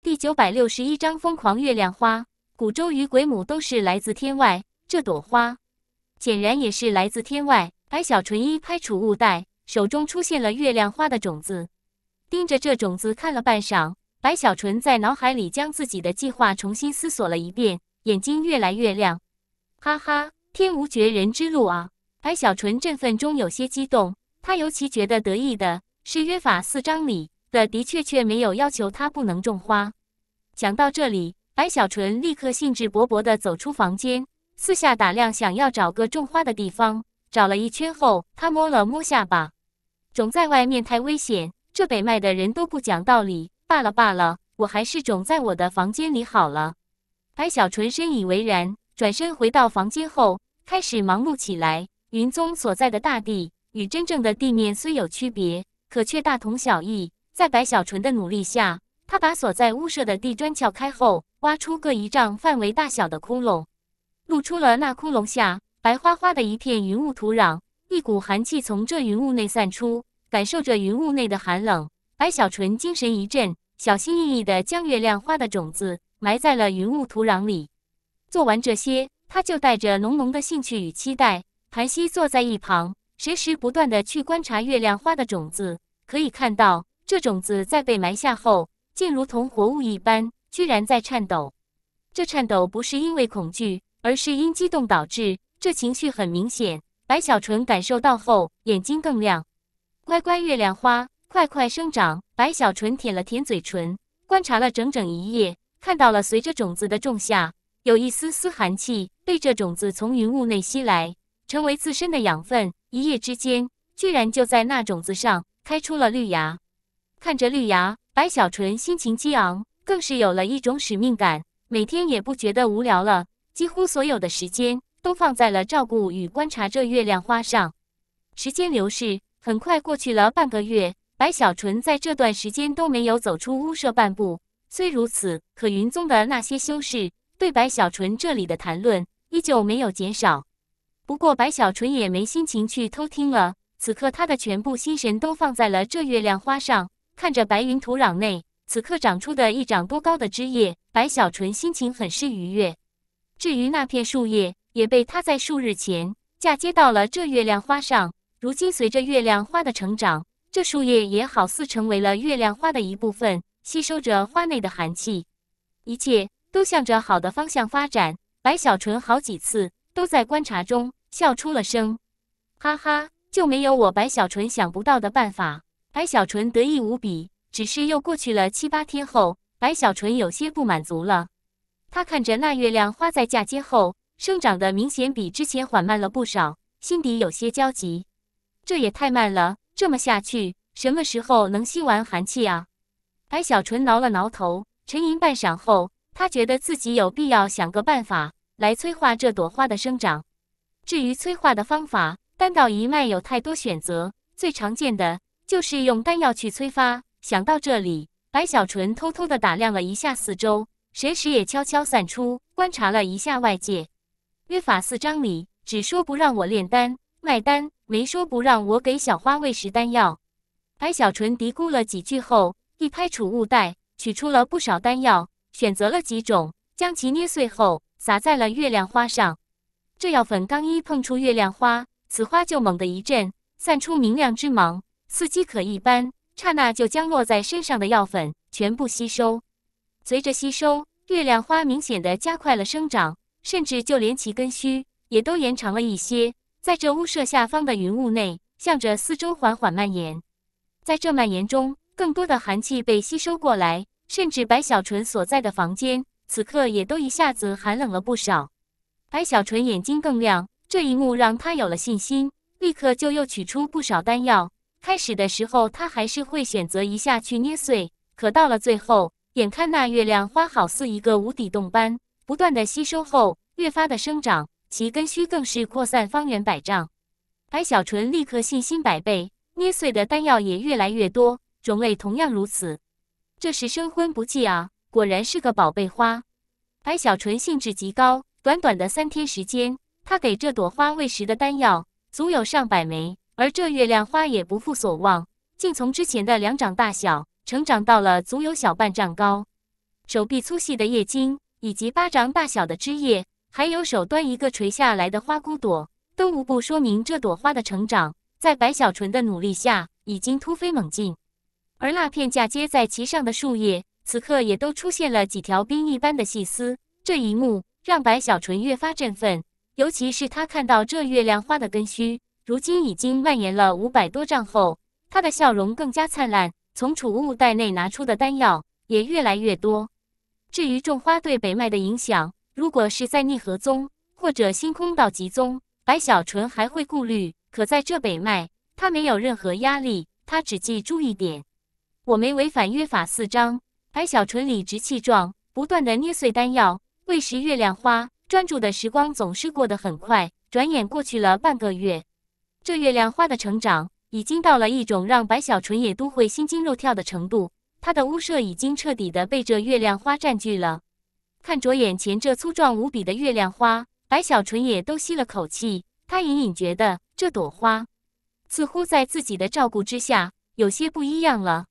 第九百六十一章疯狂月亮花。古周与鬼母都是来自天外，这朵花显然也是来自天外。白小纯一拍储物袋，手中出现了月亮花的种子，盯着这种子看了半晌。白小纯在脑海里将自己的计划重新思索了一遍，眼睛越来越亮。哈哈，天无绝人之路啊！白小纯振奋中有些激动，他尤其觉得得意的是约法四章里。的的确，确没有要求他不能种花。讲到这里，白小纯立刻兴致勃勃地走出房间，四下打量，想要找个种花的地方。找了一圈后，他摸了摸下巴，种在外面太危险，这北脉的人都不讲道理。罢了罢了，我还是种在我的房间里好了。白小纯深以为然，转身回到房间后，开始忙碌起来。云宗所在的大地与真正的地面虽有区别，可却大同小异。在白小纯的努力下，他把锁在屋舍的地砖撬开后，挖出个一丈范围大小的窟窿，露出了那窟窿下白花花的一片云雾土壤。一股寒气从这云雾内散出，感受着云雾内的寒冷，白小纯精神一振，小心翼翼地将月亮花的种子埋在了云雾土壤里。做完这些，他就带着浓浓的兴趣与期待，盘膝坐在一旁，时时不断地去观察月亮花的种子。可以看到。这种子在被埋下后，竟如同活物一般，居然在颤抖。这颤抖不是因为恐惧，而是因激动导致。这情绪很明显，白小纯感受到后，眼睛更亮。乖乖，月亮花，快快生长！白小纯舔了舔嘴唇，观察了整整一夜，看到了随着种子的种下，有一丝丝寒气被这种子从云雾内吸来，成为自身的养分。一夜之间，居然就在那种子上开出了绿芽。看着绿芽，白小纯心情激昂，更是有了一种使命感。每天也不觉得无聊了，几乎所有的时间都放在了照顾与观察这月亮花上。时间流逝，很快过去了半个月。白小纯在这段时间都没有走出屋舍半步。虽如此，可云宗的那些修士对白小纯这里的谈论依旧没有减少。不过白小纯也没心情去偷听了，此刻他的全部心神都放在了这月亮花上。看着白云土壤内此刻长出的一掌多高的枝叶，白小纯心情很是愉悦。至于那片树叶，也被他在数日前嫁接到了这月亮花上。如今随着月亮花的成长，这树叶也好似成为了月亮花的一部分，吸收着花内的寒气。一切都向着好的方向发展。白小纯好几次都在观察中笑出了声，哈哈，就没有我白小纯想不到的办法。白小纯得意无比，只是又过去了七八天后，白小纯有些不满足了。他看着那月亮花在嫁接后生长的明显比之前缓慢了不少，心底有些焦急。这也太慢了，这么下去什么时候能吸完寒气啊？白小纯挠了挠头，沉吟半晌后，他觉得自己有必要想个办法来催化这朵花的生长。至于催化的方法，丹道一脉有太多选择，最常见的。就是用丹药去催发。想到这里，白小纯偷偷地打量了一下四周，神识也悄悄散出，观察了一下外界。约法四章里只说不让我炼丹卖丹，没说不让我给小花喂食丹药。白小纯嘀咕了几句后，一拍储物袋，取出了不少丹药，选择了几种，将其捏碎后撒在了月亮花上。这药粉刚一碰触月亮花，此花就猛地一震，散出明亮之芒。似饥可一般，刹那就将落在身上的药粉全部吸收。随着吸收，月亮花明显的加快了生长，甚至就连其根须也都延长了一些。在这屋舍下方的云雾内，向着四周缓缓蔓延。在这蔓延中，更多的寒气被吸收过来，甚至白小纯所在的房间此刻也都一下子寒冷了不少。白小纯眼睛更亮，这一幕让他有了信心，立刻就又取出不少丹药。开始的时候，他还是会选择一下去捏碎。可到了最后，眼看那月亮花好似一个无底洞般，不断的吸收后越发的生长，其根须更是扩散方圆百丈。白小纯立刻信心百倍，捏碎的丹药也越来越多，种类同样如此。这是生荤不忌啊！果然是个宝贝花。白小纯兴致极高，短短的三天时间，他给这朵花喂食的丹药足有上百枚。而这月亮花也不负所望，竟从之前的两掌大小，成长到了足有小半丈高，手臂粗细的叶茎，以及巴掌大小的枝叶，还有手端一个垂下来的花骨朵，都无不说明这朵花的成长，在白小纯的努力下已经突飞猛进。而那片嫁接在其上的树叶，此刻也都出现了几条冰一般的细丝，这一幕让白小纯越发振奋，尤其是他看到这月亮花的根须。如今已经蔓延了五百多丈后，他的笑容更加灿烂。从储物袋内拿出的丹药也越来越多。至于种花对北脉的影响，如果是在逆河宗或者星空岛极宗，白小纯还会顾虑。可在这北脉，他没有任何压力。他只记住一点：我没违反约法四章。白小纯理直气壮，不断的捏碎丹药喂食月亮花。专注的时光总是过得很快，转眼过去了半个月。这月亮花的成长已经到了一种让白小纯也都会心惊肉跳的程度。他的屋舍已经彻底的被这月亮花占据了。看着眼前这粗壮无比的月亮花，白小纯也都吸了口气。他隐隐觉得这朵花似乎在自己的照顾之下有些不一样了。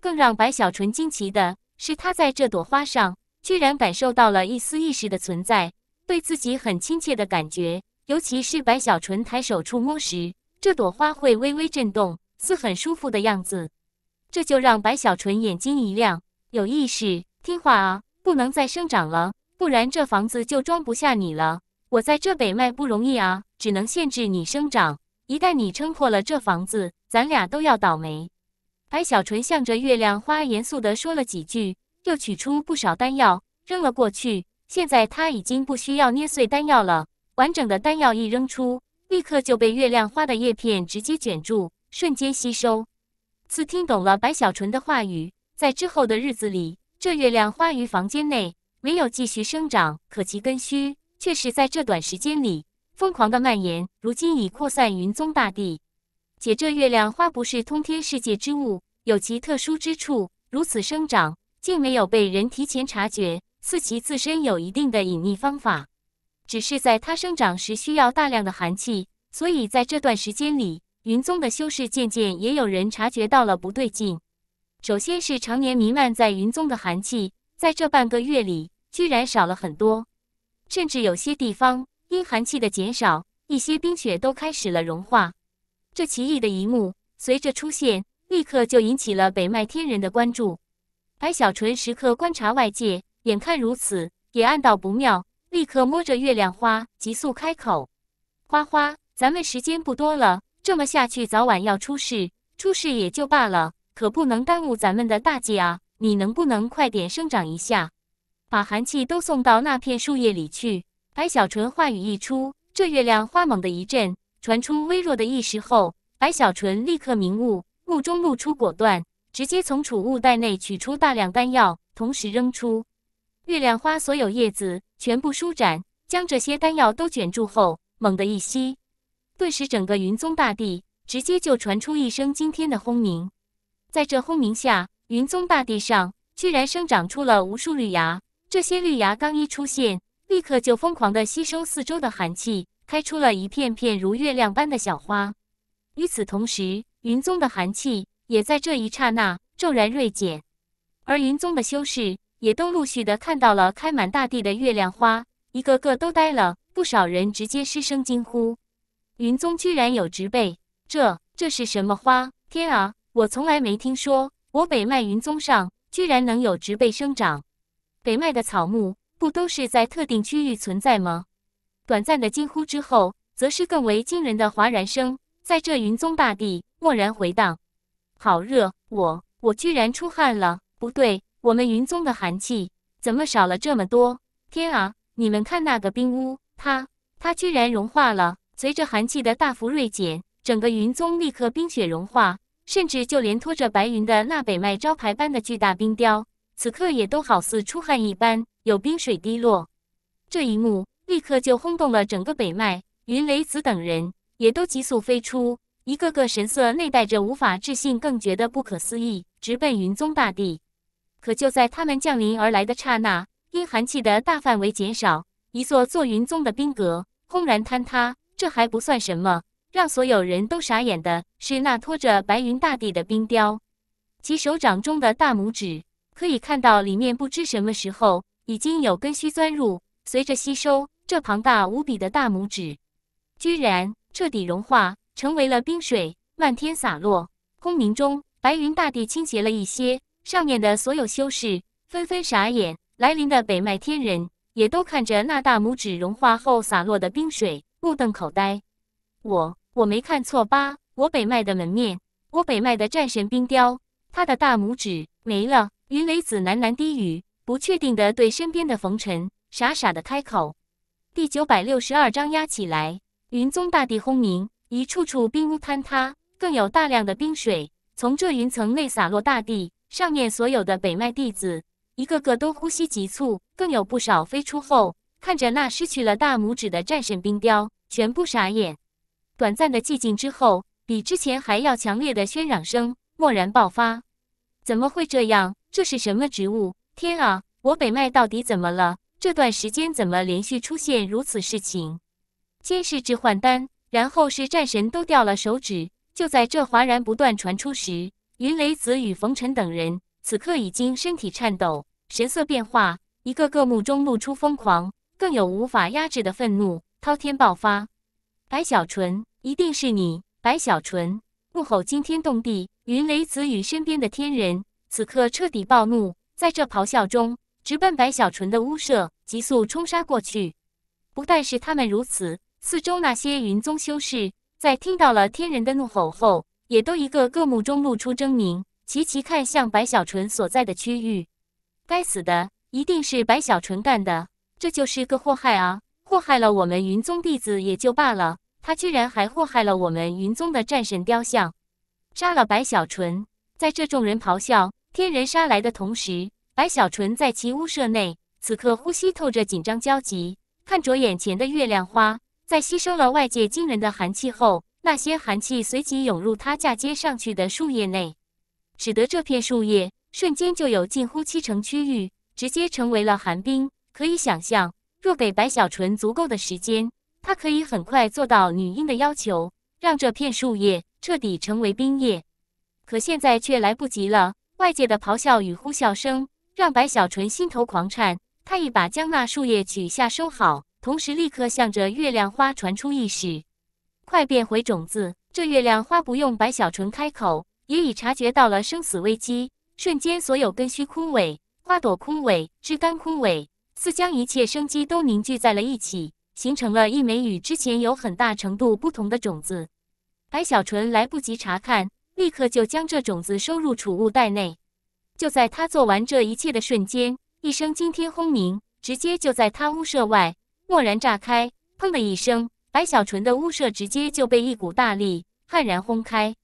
更让白小纯惊奇的是，他在这朵花上居然感受到了一丝意识的存在，对自己很亲切的感觉。尤其是白小纯抬手触摸时，这朵花会微微震动，似很舒服的样子。这就让白小纯眼睛一亮，有意识听话啊，不能再生长了，不然这房子就装不下你了。我在这北脉不容易啊，只能限制你生长。一旦你撑破了这房子，咱俩都要倒霉。白小纯向着月亮花严肃地说了几句，又取出不少丹药扔了过去。现在他已经不需要捏碎丹药了。完整的丹药一扔出，立刻就被月亮花的叶片直接卷住，瞬间吸收。自听懂了白小纯的话语，在之后的日子里，这月亮花于房间内唯有继续生长，可其根须却是在这段时间里疯狂的蔓延，如今已扩散云宗大地。且这月亮花不是通天世界之物，有其特殊之处，如此生长竟没有被人提前察觉，似其自身有一定的隐匿方法。只是在它生长时需要大量的寒气，所以在这段时间里，云宗的修士渐渐也有人察觉到了不对劲。首先是常年弥漫在云宗的寒气，在这半个月里居然少了很多，甚至有些地方因寒气的减少，一些冰雪都开始了融化。这奇异的一幕随着出现，立刻就引起了北麦天人的关注。白小纯时刻观察外界，眼看如此，也暗道不妙。立刻摸着月亮花，急速开口：“花花，咱们时间不多了，这么下去早晚要出事。出事也就罢了，可不能耽误咱们的大计啊！你能不能快点生长一下，把寒气都送到那片树叶里去？”白小纯话语一出，这月亮花猛地一震，传出微弱的意识后，白小纯立刻明悟，目中露出果断，直接从储物袋内取出大量丹药，同时扔出月亮花所有叶子。全部舒展，将这些丹药都卷住后，猛地一吸，顿时整个云宗大地直接就传出一声惊天的轰鸣。在这轰鸣下，云宗大地上居然生长出了无数绿芽。这些绿芽刚一出现，立刻就疯狂地吸收四周的寒气，开出了一片片如月亮般的小花。与此同时，云宗的寒气也在这一刹那骤然锐减，而云宗的修士。也都陆续的看到了开满大地的月亮花，一个个都呆了，不少人直接失声惊呼：“云宗居然有植被！这这是什么花？天啊，我从来没听说，我北脉云宗上居然能有植被生长！北脉的草木不都是在特定区域存在吗？”短暂的惊呼之后，则是更为惊人的哗然声，在这云宗大地蓦然回荡。好热，我我居然出汗了，不对。我们云宗的寒气怎么少了这么多？天啊！你们看那个冰屋，它它居然融化了！随着寒气的大幅锐减，整个云宗立刻冰雪融化，甚至就连拖着白云的那北脉招牌般的巨大冰雕，此刻也都好似出汗一般，有冰水滴落。这一幕立刻就轰动了整个北脉，云雷子等人也都急速飞出，一个个神色内带着无法置信，更觉得不可思议，直奔云宗大帝。可就在他们降临而来的刹那，因寒气的大范围减少，一座座云宗的冰阁轰然坍塌。这还不算什么，让所有人都傻眼的是，那拖着白云大地的冰雕，其手掌中的大拇指，可以看到里面不知什么时候已经有根须钻入，随着吸收，这庞大无比的大拇指居然彻底融化，成为了冰水，漫天洒落。轰鸣中，白云大地倾斜了一些。上面的所有修士纷纷傻眼，来临的北脉天人也都看着那大拇指融化后洒落的冰水，目瞪口呆。我我没看错吧？我北脉的门面，我北脉的战神冰雕，他的大拇指没了。云雷子喃喃低语，不确定地对身边的冯尘傻傻地开口。第九百六十二章压起来，云宗大地轰鸣，一处处冰屋坍塌，更有大量的冰水从这云层内洒落大地。上面所有的北脉弟子，一个个都呼吸急促，更有不少飞出后，看着那失去了大拇指的战神冰雕，全部傻眼。短暂的寂静之后，比之前还要强烈的喧嚷声蓦然爆发。怎么会这样？这是什么植物？天啊！我北脉到底怎么了？这段时间怎么连续出现如此事情？先是致幻丹，然后是战神都掉了手指。就在这哗然不断传出时。云雷子与冯尘等人此刻已经身体颤抖，神色变化，一个个目中露出疯狂，更有无法压制的愤怒滔天爆发。白小纯，一定是你！白小纯怒吼惊天动地，云雷子与身边的天人此刻彻底暴怒，在这咆哮中直奔白小纯的屋舍，急速冲杀过去。不但是他们如此，四周那些云宗修士在听到了天人的怒吼后。也都一个个目中露出狰狞，齐齐看向白小纯所在的区域。该死的，一定是白小纯干的，这就是个祸害啊！祸害了我们云宗弟子也就罢了，他居然还祸害了我们云宗的战神雕像。杀了白小纯！在这众人咆哮、天人杀来的同时，白小纯在其屋舍内，此刻呼吸透着紧张焦急，看着眼前的月亮花，在吸收了外界惊人的寒气后。那些寒气随即涌入他嫁接上去的树叶内，使得这片树叶瞬间就有近乎七成区域直接成为了寒冰。可以想象，若给白小纯足够的时间，他可以很快做到女婴的要求，让这片树叶彻底成为冰叶。可现在却来不及了。外界的咆哮与呼啸声让白小纯心头狂颤，他一把将那树叶取下收好，同时立刻向着月亮花传出意识。快变回种子！这月亮花不用白小纯开口，也已察觉到了生死危机。瞬间，所有根须枯萎，花朵枯萎，枝干枯萎，似将一切生机都凝聚在了一起，形成了一枚与之前有很大程度不同的种子。白小纯来不及查看，立刻就将这种子收入储物袋内。就在他做完这一切的瞬间，一声惊天轰鸣直接就在他屋舍外蓦然炸开，砰的一声。白小纯的屋舍直接就被一股大力悍然轰开，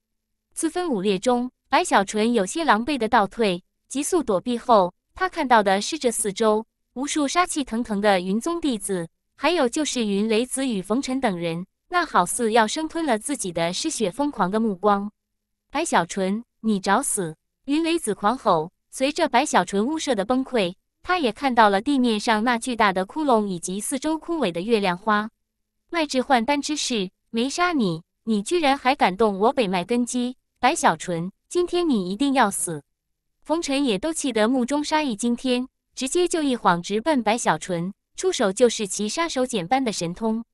四分五裂中，白小纯有些狼狈地倒退，急速躲避后，他看到的是这四周无数杀气腾腾的云宗弟子，还有就是云雷子与冯尘等人那好似要生吞了自己的嗜血疯狂的目光。白小纯，你找死！云雷子狂吼。随着白小纯屋舍的崩溃，他也看到了地面上那巨大的窟窿，以及四周枯萎的月亮花。卖置换丹之事没杀你，你居然还敢动我北脉根基！白小纯，今天你一定要死！冯尘也都气得目中杀意惊天，直接就一晃直奔白小纯，出手就是其杀手锏般的神通。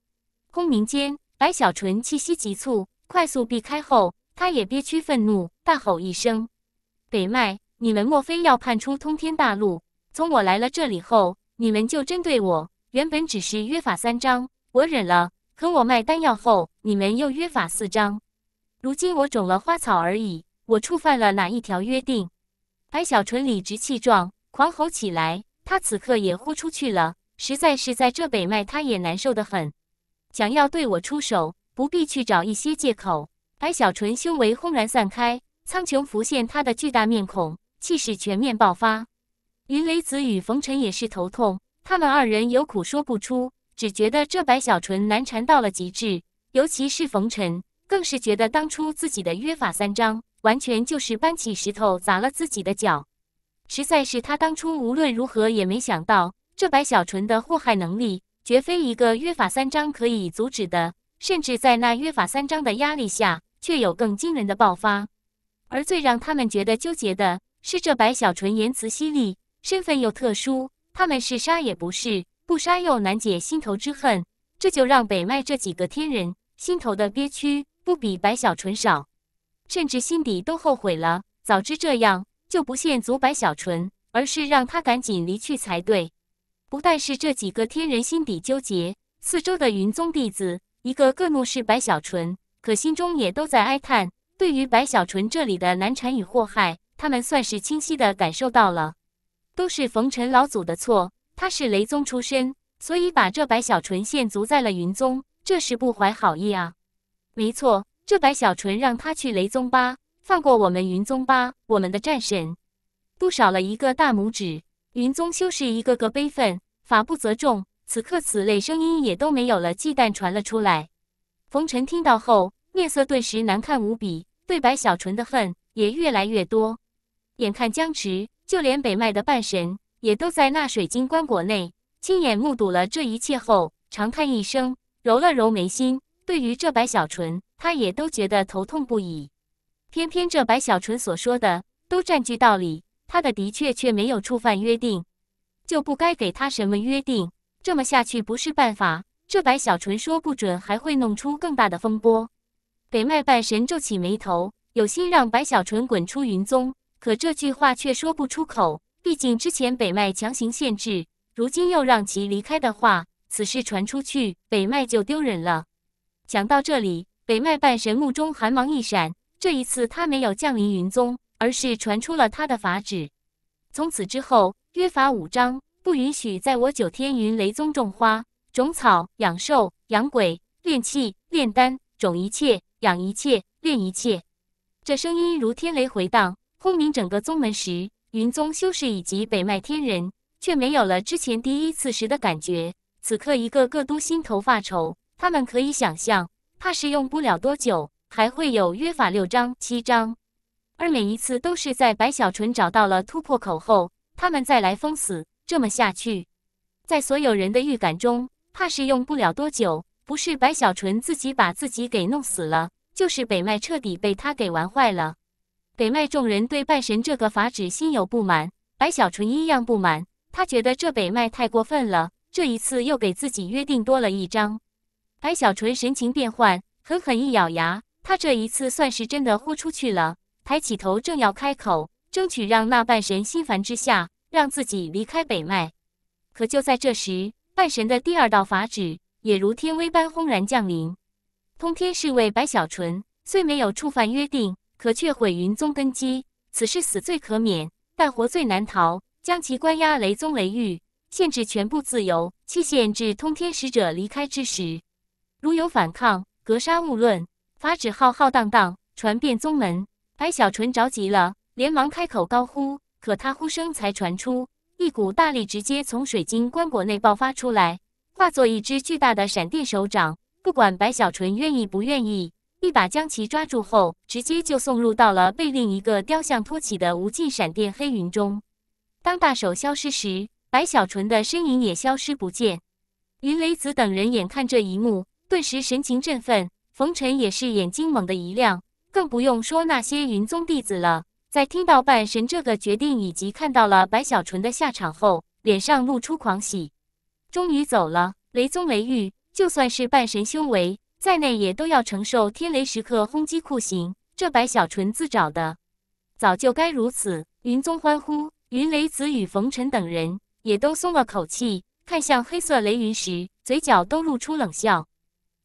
空明间，白小纯气息急促，快速避开后，他也憋屈愤怒，大吼一声：“北脉，你们莫非要叛出通天大陆？从我来了这里后，你们就针对我。原本只是约法三章。”我忍了，可我卖丹药后，你们又约法四章，如今我种了花草而已，我触犯了哪一条约定？白小纯理直气壮，狂吼起来。他此刻也豁出去了，实在是在这北脉，他也难受得很。想要对我出手，不必去找一些借口。白小纯修为轰然散开，苍穹浮现他的巨大面孔，气势全面爆发。云雷子与冯尘也是头痛，他们二人有苦说不出。只觉得这白小纯难缠到了极致，尤其是冯尘，更是觉得当初自己的约法三章，完全就是搬起石头砸了自己的脚。实在是他当初无论如何也没想到，这白小纯的祸害能力，绝非一个约法三章可以阻止的。甚至在那约法三章的压力下，却有更惊人的爆发。而最让他们觉得纠结的，是这白小纯言辞犀利，身份又特殊，他们是啥也不是。不杀又难解心头之恨，这就让北麦这几个天人心头的憋屈不比白小纯少，甚至心底都后悔了。早知这样，就不献阻白小纯，而是让他赶紧离去才对。不但是这几个天人心底纠结，四周的云宗弟子一个个怒视白小纯，可心中也都在哀叹。对于白小纯这里的难缠与祸害，他们算是清晰的感受到了，都是冯尘老祖的错。他是雷宗出身，所以把这白小纯献足在了云宗，这是不怀好意啊！没错，这白小纯让他去雷宗吧，放过我们云宗吧，我们的战神不少了一个大拇指。云宗修士一个个悲愤，法不责众，此刻此类声音也都没有了忌惮传了出来。冯尘听到后，面色顿时难看无比，对白小纯的恨也越来越多。眼看僵持，就连北脉的半神。也都在那水晶棺椁内亲眼目睹了这一切后，长叹一声，揉了揉眉心。对于这白小纯，他也都觉得头痛不已。偏偏这白小纯所说的都占据道理，他的的确却没有触犯约定，就不该给他什么约定。这么下去不是办法。这白小纯说不准还会弄出更大的风波。北脉半神皱起眉头，有心让白小纯滚出云宗，可这句话却说不出口。毕竟之前北麦强行限制，如今又让其离开的话，此事传出去，北麦就丢人了。讲到这里，北麦半神目中寒芒一闪，这一次他没有降临云宗，而是传出了他的法旨。从此之后，约法五章，不允许在我九天云雷宗种花、种草、养兽、养鬼、炼器、炼丹、种一切、养一切、炼一切。这声音如天雷回荡，轰鸣整个宗门时。云宗修士以及北脉天人却没有了之前第一次时的感觉，此刻一个个都心头发愁。他们可以想象，怕是用不了多久，还会有约法六章、七章。而每一次都是在白小纯找到了突破口后，他们再来封死。这么下去，在所有人的预感中，怕是用不了多久，不是白小纯自己把自己给弄死了，就是北脉彻底被他给玩坏了。北麦众人对半神这个法旨心有不满，白小纯一样不满。他觉得这北麦太过分了，这一次又给自己约定多了一张。白小纯神情变幻，狠狠一咬牙，他这一次算是真的豁出去了。抬起头，正要开口，争取让那半神心烦之下，让自己离开北麦。可就在这时，半神的第二道法旨也如天威般轰然降临。通天侍卫白小纯虽没有触犯约定。可却毁云宗根基，此事死罪可免，但活罪难逃，将其关押雷宗雷狱，限制全部自由，期限至通天使者离开之时。如有反抗，格杀勿论。法旨浩浩荡荡，传遍宗门。白小纯着急了，连忙开口高呼，可他呼声才传出，一股大力直接从水晶棺椁内爆发出来，化作一只巨大的闪电手掌，不管白小纯愿意不愿意。一把将其抓住后，直接就送入到了被另一个雕像托起的无尽闪电黑云中。当大手消失时，白小纯的身影也消失不见。云雷子等人眼看这一幕，顿时神情振奋。冯尘也是眼睛猛地一亮，更不用说那些云宗弟子了。在听到半神这个决定以及看到了白小纯的下场后，脸上露出狂喜。终于走了，雷宗雷玉，就算是半神修为。在内也都要承受天雷时刻轰击酷刑，这白小纯自找的，早就该如此。云宗欢呼，云雷子与冯尘等人也都松了口气，看向黑色雷云时，嘴角都露出冷笑。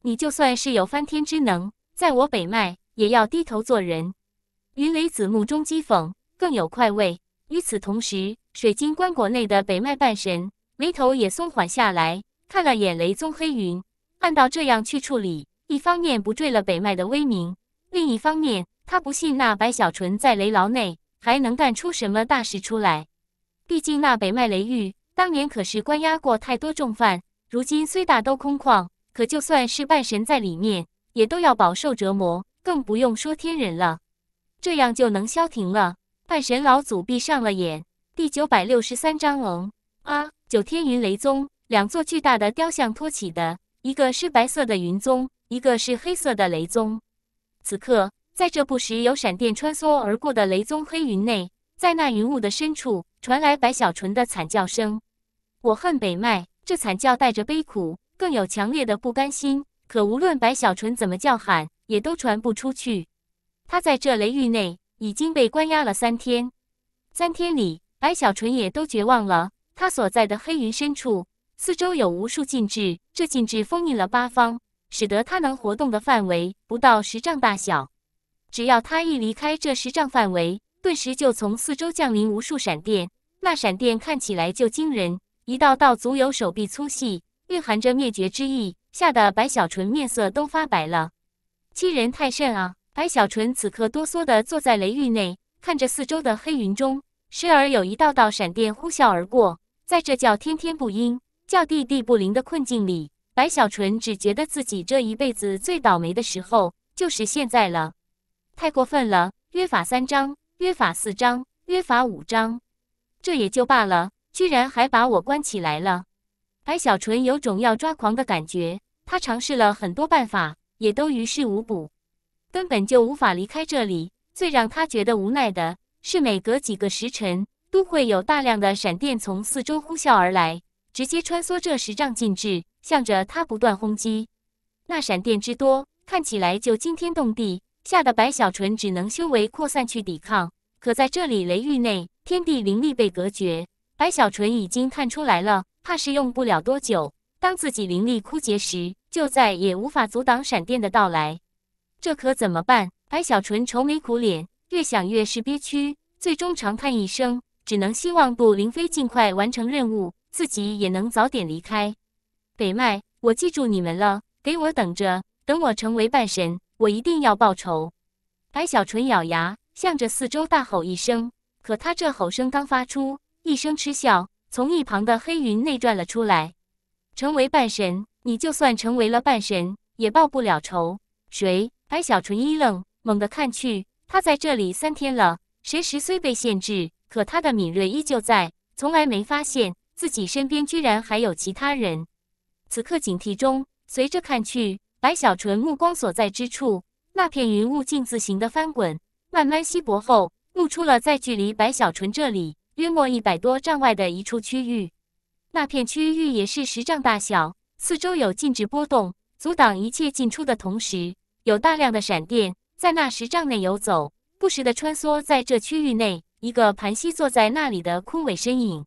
你就算是有翻天之能，在我北脉也要低头做人。云雷子目中讥讽，更有快慰。与此同时，水晶棺椁内的北脉半神眉头也松缓下来，看了眼雷宗黑云，按照这样去处理。一方面不坠了北脉的威名，另一方面他不信那白小纯在雷牢内还能干出什么大事出来。毕竟那北脉雷狱当年可是关押过太多重犯，如今虽大都空旷，可就算是半神在里面，也都要饱受折磨，更不用说天人了。这样就能消停了。半神老祖闭上了眼。第九百六十三章，龙啊！九天云雷宗，两座巨大的雕像托起的一个是白色的云宗。一个是黑色的雷宗，此刻在这不时有闪电穿梭而过的雷宗黑云内，在那云雾的深处传来白小纯的惨叫声。我恨北脉！”这惨叫带着悲苦，更有强烈的不甘心。可无论白小纯怎么叫喊，也都传不出去。他在这雷狱内已经被关押了三天，三天里白小纯也都绝望了。他所在的黑云深处，四周有无数禁制，这禁制封印了八方。使得他能活动的范围不到十丈大小，只要他一离开这十丈范围，顿时就从四周降临无数闪电。那闪电看起来就惊人，一道道足有手臂粗细，蕴含着灭绝之意，吓得白小纯面色都发白了。欺人太甚啊！白小纯此刻哆嗦地坐在雷狱内，看着四周的黑云中，时而有一道道闪电呼啸而过。在这叫天天不应、叫地地不灵的困境里。白小纯只觉得自己这一辈子最倒霉的时候就是现在了，太过分了！约法三章、约法四章、约法五章，这也就罢了，居然还把我关起来了！白小纯有种要抓狂的感觉。他尝试了很多办法，也都于事无补，根本就无法离开这里。最让他觉得无奈的是，每隔几个时辰，都会有大量的闪电从四周呼啸而来，直接穿梭这十丈禁制。向着他不断轰击，那闪电之多，看起来就惊天动地，吓得白小纯只能修为扩散去抵抗。可在这里雷域内，天地灵力被隔绝，白小纯已经看出来了，怕是用不了多久，当自己灵力枯竭时，就再也无法阻挡闪电的到来。这可怎么办？白小纯愁眉苦脸，越想越是憋屈，最终长叹一声，只能希望杜凌飞尽快完成任务，自己也能早点离开。北麦，我记住你们了，给我等着！等我成为半神，我一定要报仇！白小纯咬牙，向着四周大吼一声。可他这吼声刚发出，一声嗤笑从一旁的黑云内转了出来。成为半神，你就算成为了半神，也报不了仇！谁？白小纯一愣，猛地看去。他在这里三天了，神识虽被限制，可他的敏锐依旧在，从来没发现自己身边居然还有其他人。此刻警惕中，随着看去，白小纯目光所在之处，那片云雾“镜”字形的翻滚，慢慢稀薄后，露出了在距离白小纯这里约莫一百多丈外的一处区域。那片区域也是十丈大小，四周有禁止波动，阻挡一切进出的同时，有大量的闪电在那十丈内游走，不时的穿梭在这区域内。一个盘膝坐在那里的枯萎身影，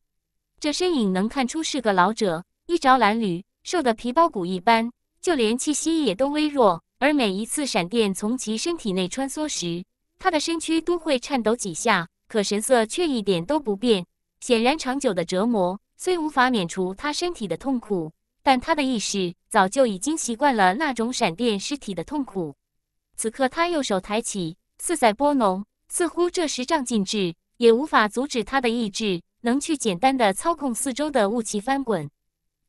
这身影能看出是个老者，衣着褴褛。瘦得皮包骨一般，就连气息也都微弱。而每一次闪电从其身体内穿梭时，他的身躯都会颤抖几下，可神色却一点都不变。显然，长久的折磨虽无法免除他身体的痛苦，但他的意识早就已经习惯了那种闪电尸体的痛苦。此刻，他右手抬起，似在拨弄，似乎这时障禁制也无法阻止他的意志，能去简单的操控四周的雾气翻滚。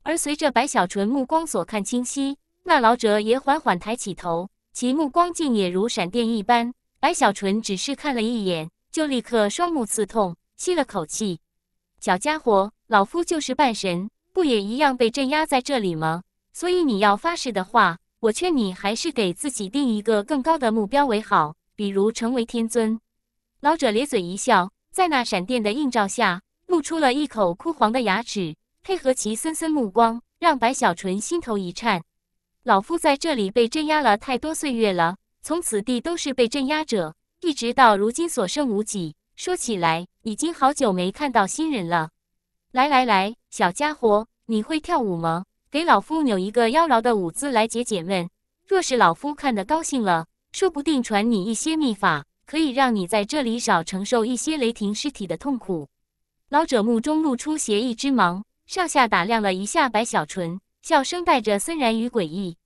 而随着白小纯目光所看清晰，那老者也缓缓抬起头，其目光竟也如闪电一般。白小纯只是看了一眼，就立刻双目刺痛，吸了口气。小家伙，老夫就是半神，不也一样被镇压在这里吗？所以你要发誓的话，我劝你还是给自己定一个更高的目标为好，比如成为天尊。老者咧嘴一笑，在那闪电的映照下，露出了一口枯黄的牙齿。配合其森森目光，让白小纯心头一颤。老夫在这里被镇压了太多岁月了，从此地都是被镇压者，一直到如今所剩无几。说起来，已经好久没看到新人了。来来来，小家伙，你会跳舞吗？给老夫扭一个妖娆的舞姿来解解闷。若是老夫看得高兴了，说不定传你一些秘法，可以让你在这里少承受一些雷霆尸体的痛苦。老者目中露出邪异之芒。上下打量了一下白小纯，笑声带着森然与诡异。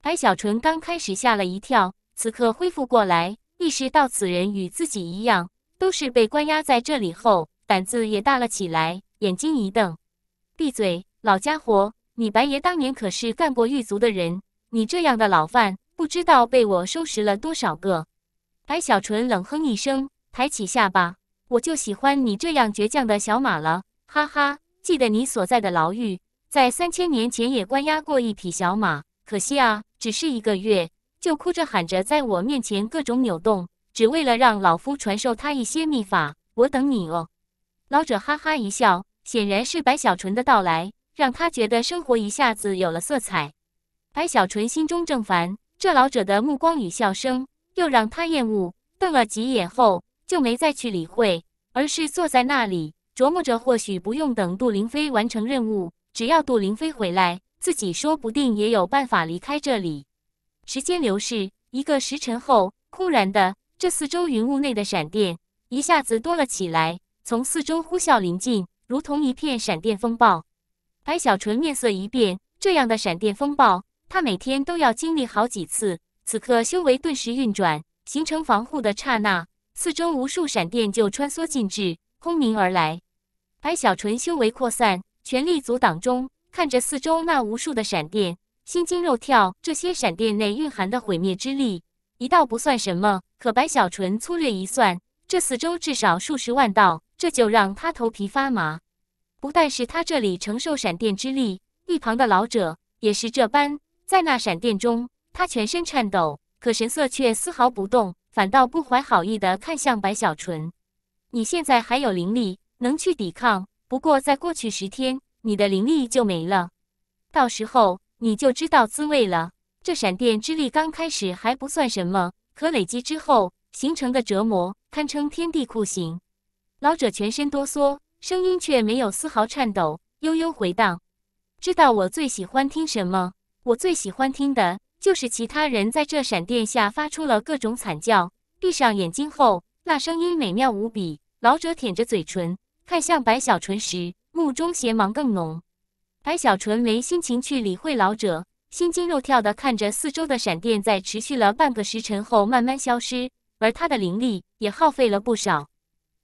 白小纯刚开始吓了一跳，此刻恢复过来，意识到此人与自己一样，都是被关押在这里后，胆子也大了起来，眼睛一瞪：“闭嘴，老家伙！你白爷当年可是干过狱卒的人，你这样的老犯，不知道被我收拾了多少个。”白小纯冷哼一声，抬起下巴：“我就喜欢你这样倔强的小马了，哈哈。”记得你所在的牢狱，在三千年前也关押过一匹小马，可惜啊，只是一个月就哭着喊着在我面前各种扭动，只为了让老夫传授他一些秘法。我等你哦。老者哈哈一笑，显然是白小纯的到来让他觉得生活一下子有了色彩。白小纯心中正烦，这老者的目光与笑声又让他厌恶，瞪了几眼后就没再去理会，而是坐在那里。琢磨着，或许不用等杜林飞完成任务，只要杜林飞回来，自己说不定也有办法离开这里。时间流逝，一个时辰后，忽然的，这四周云雾内的闪电一下子多了起来，从四周呼啸临近，如同一片闪电风暴。白小纯面色一变，这样的闪电风暴，他每天都要经历好几次。此刻修为顿时运转，形成防护的刹那，四周无数闪电就穿梭进至。轰鸣而来，白小纯修为扩散，全力阻挡中，看着四周那无数的闪电，心惊肉跳。这些闪电内蕴含的毁灭之力，一道不算什么，可白小纯粗略一算，这四周至少数十万道，这就让他头皮发麻。不但是他这里承受闪电之力，一旁的老者也是这般，在那闪电中，他全身颤抖，可神色却丝毫不动，反倒不怀好意地看向白小纯。你现在还有灵力，能去抵抗。不过在过去十天，你的灵力就没了，到时候你就知道滋味了。这闪电之力刚开始还不算什么，可累积之后形成的折磨，堪称天地酷刑。老者全身哆嗦，声音却没有丝毫颤抖，悠悠回荡。知道我最喜欢听什么？我最喜欢听的就是其他人在这闪电下发出了各种惨叫，闭上眼睛后。那声音美妙无比，老者舔着嘴唇，看向白小纯时，目中邪芒更浓。白小纯没心情去理会老者，心惊肉跳的看着四周的闪电，在持续了半个时辰后慢慢消失，而他的灵力也耗费了不少，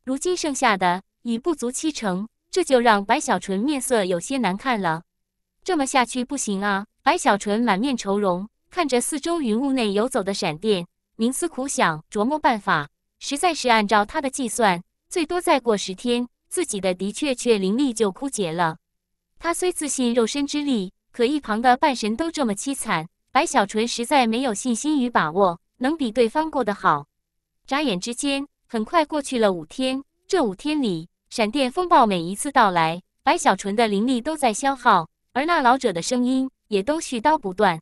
如今剩下的已不足七成，这就让白小纯面色有些难看了。这么下去不行啊！白小纯满面愁容，看着四周云雾内游走的闪电，冥思苦想，琢磨办法。实在是按照他的计算，最多再过十天，自己的的确确灵力就枯竭了。他虽自信肉身之力，可一旁的半神都这么凄惨，白小纯实在没有信心与把握能比对方过得好。眨眼之间，很快过去了五天。这五天里，闪电风暴每一次到来，白小纯的灵力都在消耗，而那老者的声音也都絮叨不断，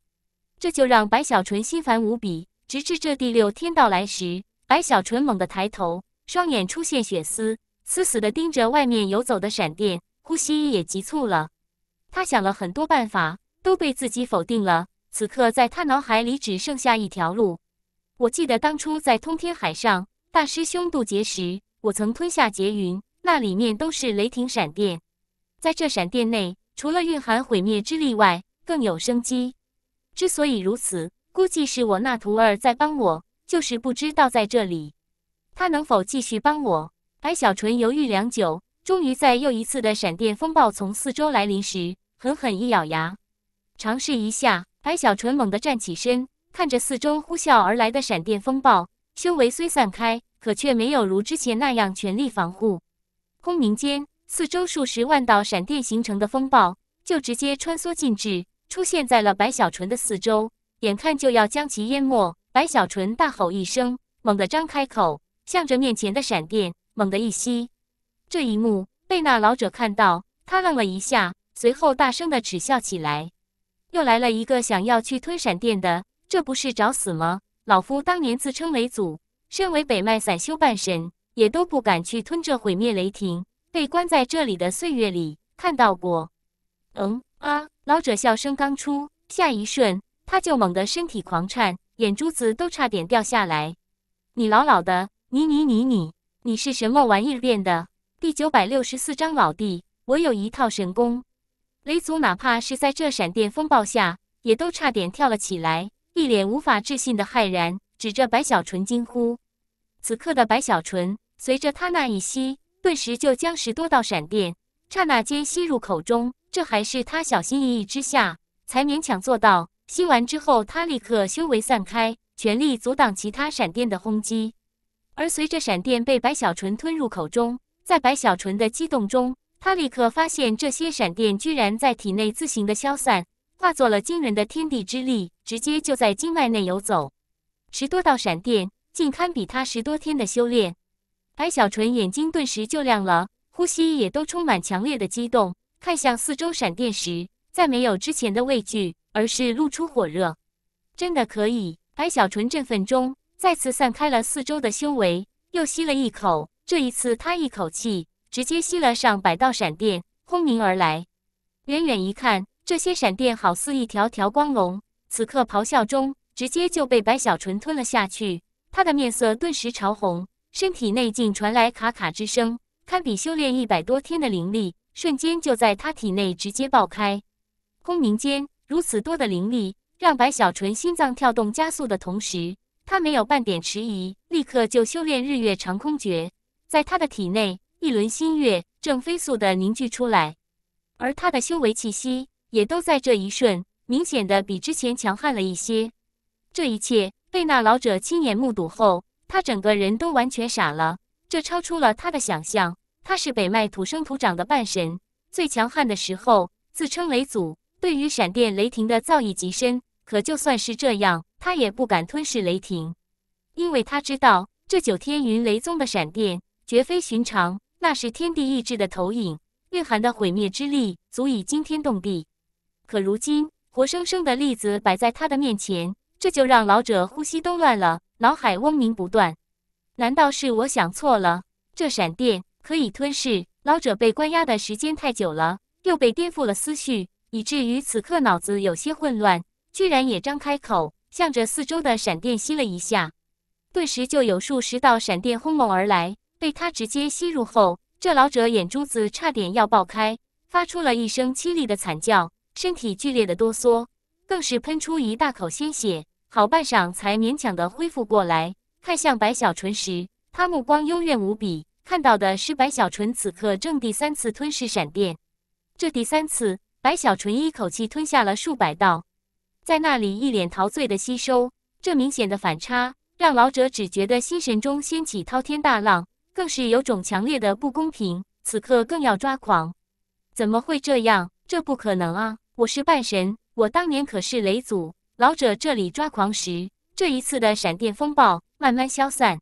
这就让白小纯心烦无比。直至这第六天到来时。白小纯猛地抬头，双眼出现血丝，死死地盯着外面游走的闪电，呼吸也急促了。他想了很多办法，都被自己否定了。此刻，在他脑海里只剩下一条路。我记得当初在通天海上，大师兄渡劫时，我曾吞下劫云，那里面都是雷霆闪电。在这闪电内，除了蕴含毁灭之力外，更有生机。之所以如此，估计是我那徒儿在帮我。就是不知道在这里，他能否继续帮我？白小纯犹豫良久，终于在又一次的闪电风暴从四周来临时，狠狠一咬牙，尝试一下。白小纯猛地站起身，看着四周呼啸而来的闪电风暴，修为虽散开，可却没有如之前那样全力防护。轰鸣间，四周数十万道闪电形成的风暴，就直接穿梭进至，出现在了白小纯的四周，眼看就要将其淹没。白小纯大吼一声，猛地张开口，向着面前的闪电猛地一吸。这一幕被那老者看到，他愣了一下，随后大声的耻笑起来：“又来了一个想要去吞闪电的，这不是找死吗？老夫当年自称雷祖，身为北脉散修半神，也都不敢去吞这毁灭雷霆。被关在这里的岁月里，看到过。”“嗯啊！”老者笑声刚出，下一瞬他就猛地身体狂颤。眼珠子都差点掉下来！你老老的，你你你你你是什么玩意儿变的？第九百六十四章，老弟，我有一套神功。雷祖哪怕是在这闪电风暴下，也都差点跳了起来，一脸无法置信的骇然，指着白小纯惊呼。此刻的白小纯，随着他那一吸，顿时就将十多道闪电刹那间吸入口中，这还是他小心翼翼之下才勉强做到。吸完之后，他立刻修为散开，全力阻挡其他闪电的轰击。而随着闪电被白小纯吞入口中，在白小纯的激动中，他立刻发现这些闪电居然在体内自行的消散，化作了惊人的天地之力，直接就在经脉内游走。十多道闪电竟堪比他十多天的修炼，白小纯眼睛顿时就亮了，呼吸也都充满强烈的激动，看向四周闪电时，再没有之前的畏惧。而是露出火热，真的可以！白小纯振奋中，再次散开了四周的修为，又吸了一口。这一次，他一口气直接吸了上百道闪电轰鸣而来。远远一看，这些闪电好似一条条光龙，此刻咆哮中，直接就被白小纯吞了下去。他的面色顿时潮红，身体内竟传来咔咔之声，堪比修炼一百多天的灵力，瞬间就在他体内直接爆开，轰鸣间。如此多的灵力，让白小纯心脏跳动加速的同时，他没有半点迟疑，立刻就修炼日月长空诀。在他的体内，一轮新月正飞速的凝聚出来，而他的修为气息也都在这一瞬明显的比之前强悍了一些。这一切被那老者亲眼目睹后，他整个人都完全傻了，这超出了他的想象。他是北脉土生土长的半神，最强悍的时候自称雷祖。对于闪电雷霆的造诣极深，可就算是这样，他也不敢吞噬雷霆，因为他知道这九天云雷宗的闪电绝非寻常，那是天地意志的投影，蕴含的毁灭之力足以惊天动地。可如今活生生的例子摆在他的面前，这就让老者呼吸都乱了，脑海嗡鸣不断。难道是我想错了？这闪电可以吞噬？老者被关押的时间太久了，又被颠覆了思绪。以至于此刻脑子有些混乱，居然也张开口，向着四周的闪电吸了一下，顿时就有数十道闪电轰隆而来，被他直接吸入后，这老者眼珠子差点要爆开，发出了一声凄厉的惨叫，身体剧烈的哆嗦，更是喷出一大口鲜血，好半晌才勉强的恢复过来，看向白小纯时，他目光幽怨无比，看到的是白小纯此刻正第三次吞噬闪电，这第三次。白小纯一口气吞下了数百道，在那里一脸陶醉的吸收，这明显的反差让老者只觉得心神中掀起滔天大浪，更是有种强烈的不公平，此刻更要抓狂！怎么会这样？这不可能啊！我是半神，我当年可是雷祖！老者这里抓狂时，这一次的闪电风暴慢慢消散。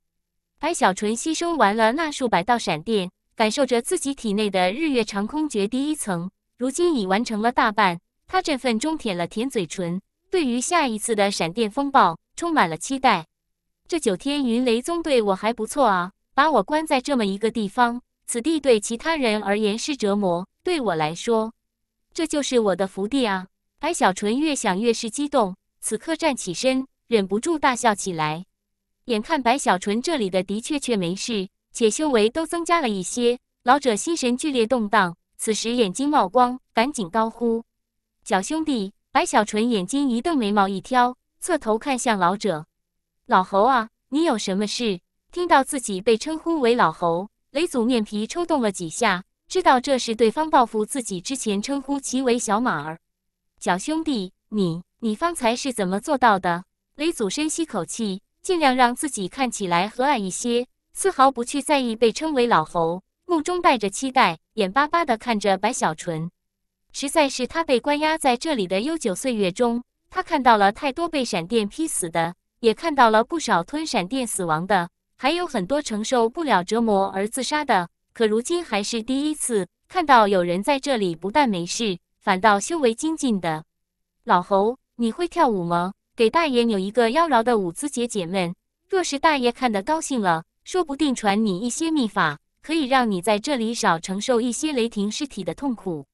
白小纯吸收完了那数百道闪电，感受着自己体内的日月长空诀第一层。如今已完成了大半，他振奋中舔了舔嘴唇，对于下一次的闪电风暴充满了期待。这九天云雷宗对我还不错啊，把我关在这么一个地方，此地对其他人而言是折磨，对我来说，这就是我的福地啊！白小纯越想越是激动，此刻站起身，忍不住大笑起来。眼看白小纯这里的的确确没事，且修为都增加了一些，老者心神剧烈动荡。此时眼睛冒光，赶紧高呼：“小兄弟！”白小纯眼睛一瞪，眉毛一挑，侧头看向老者：“老侯啊，你有什么事？”听到自己被称呼为“老侯”，雷祖面皮抽动了几下，知道这是对方报复自己之前称呼其为“小马儿”。小兄弟，你你方才是怎么做到的？雷祖深吸口气，尽量让自己看起来和蔼一些，丝毫不去在意被称为“老侯”。目中带着期待，眼巴巴的看着白小纯。实在是他被关押在这里的悠久岁月中，他看到了太多被闪电劈死的，也看到了不少吞闪电死亡的，还有很多承受不了折磨而自杀的。可如今还是第一次看到有人在这里不但没事，反倒修为精进的。老侯，你会跳舞吗？给大爷扭一个妖娆的舞姿解解闷。若是大爷看得高兴了，说不定传你一些秘法。可以让你在这里少承受一些雷霆尸体的痛苦。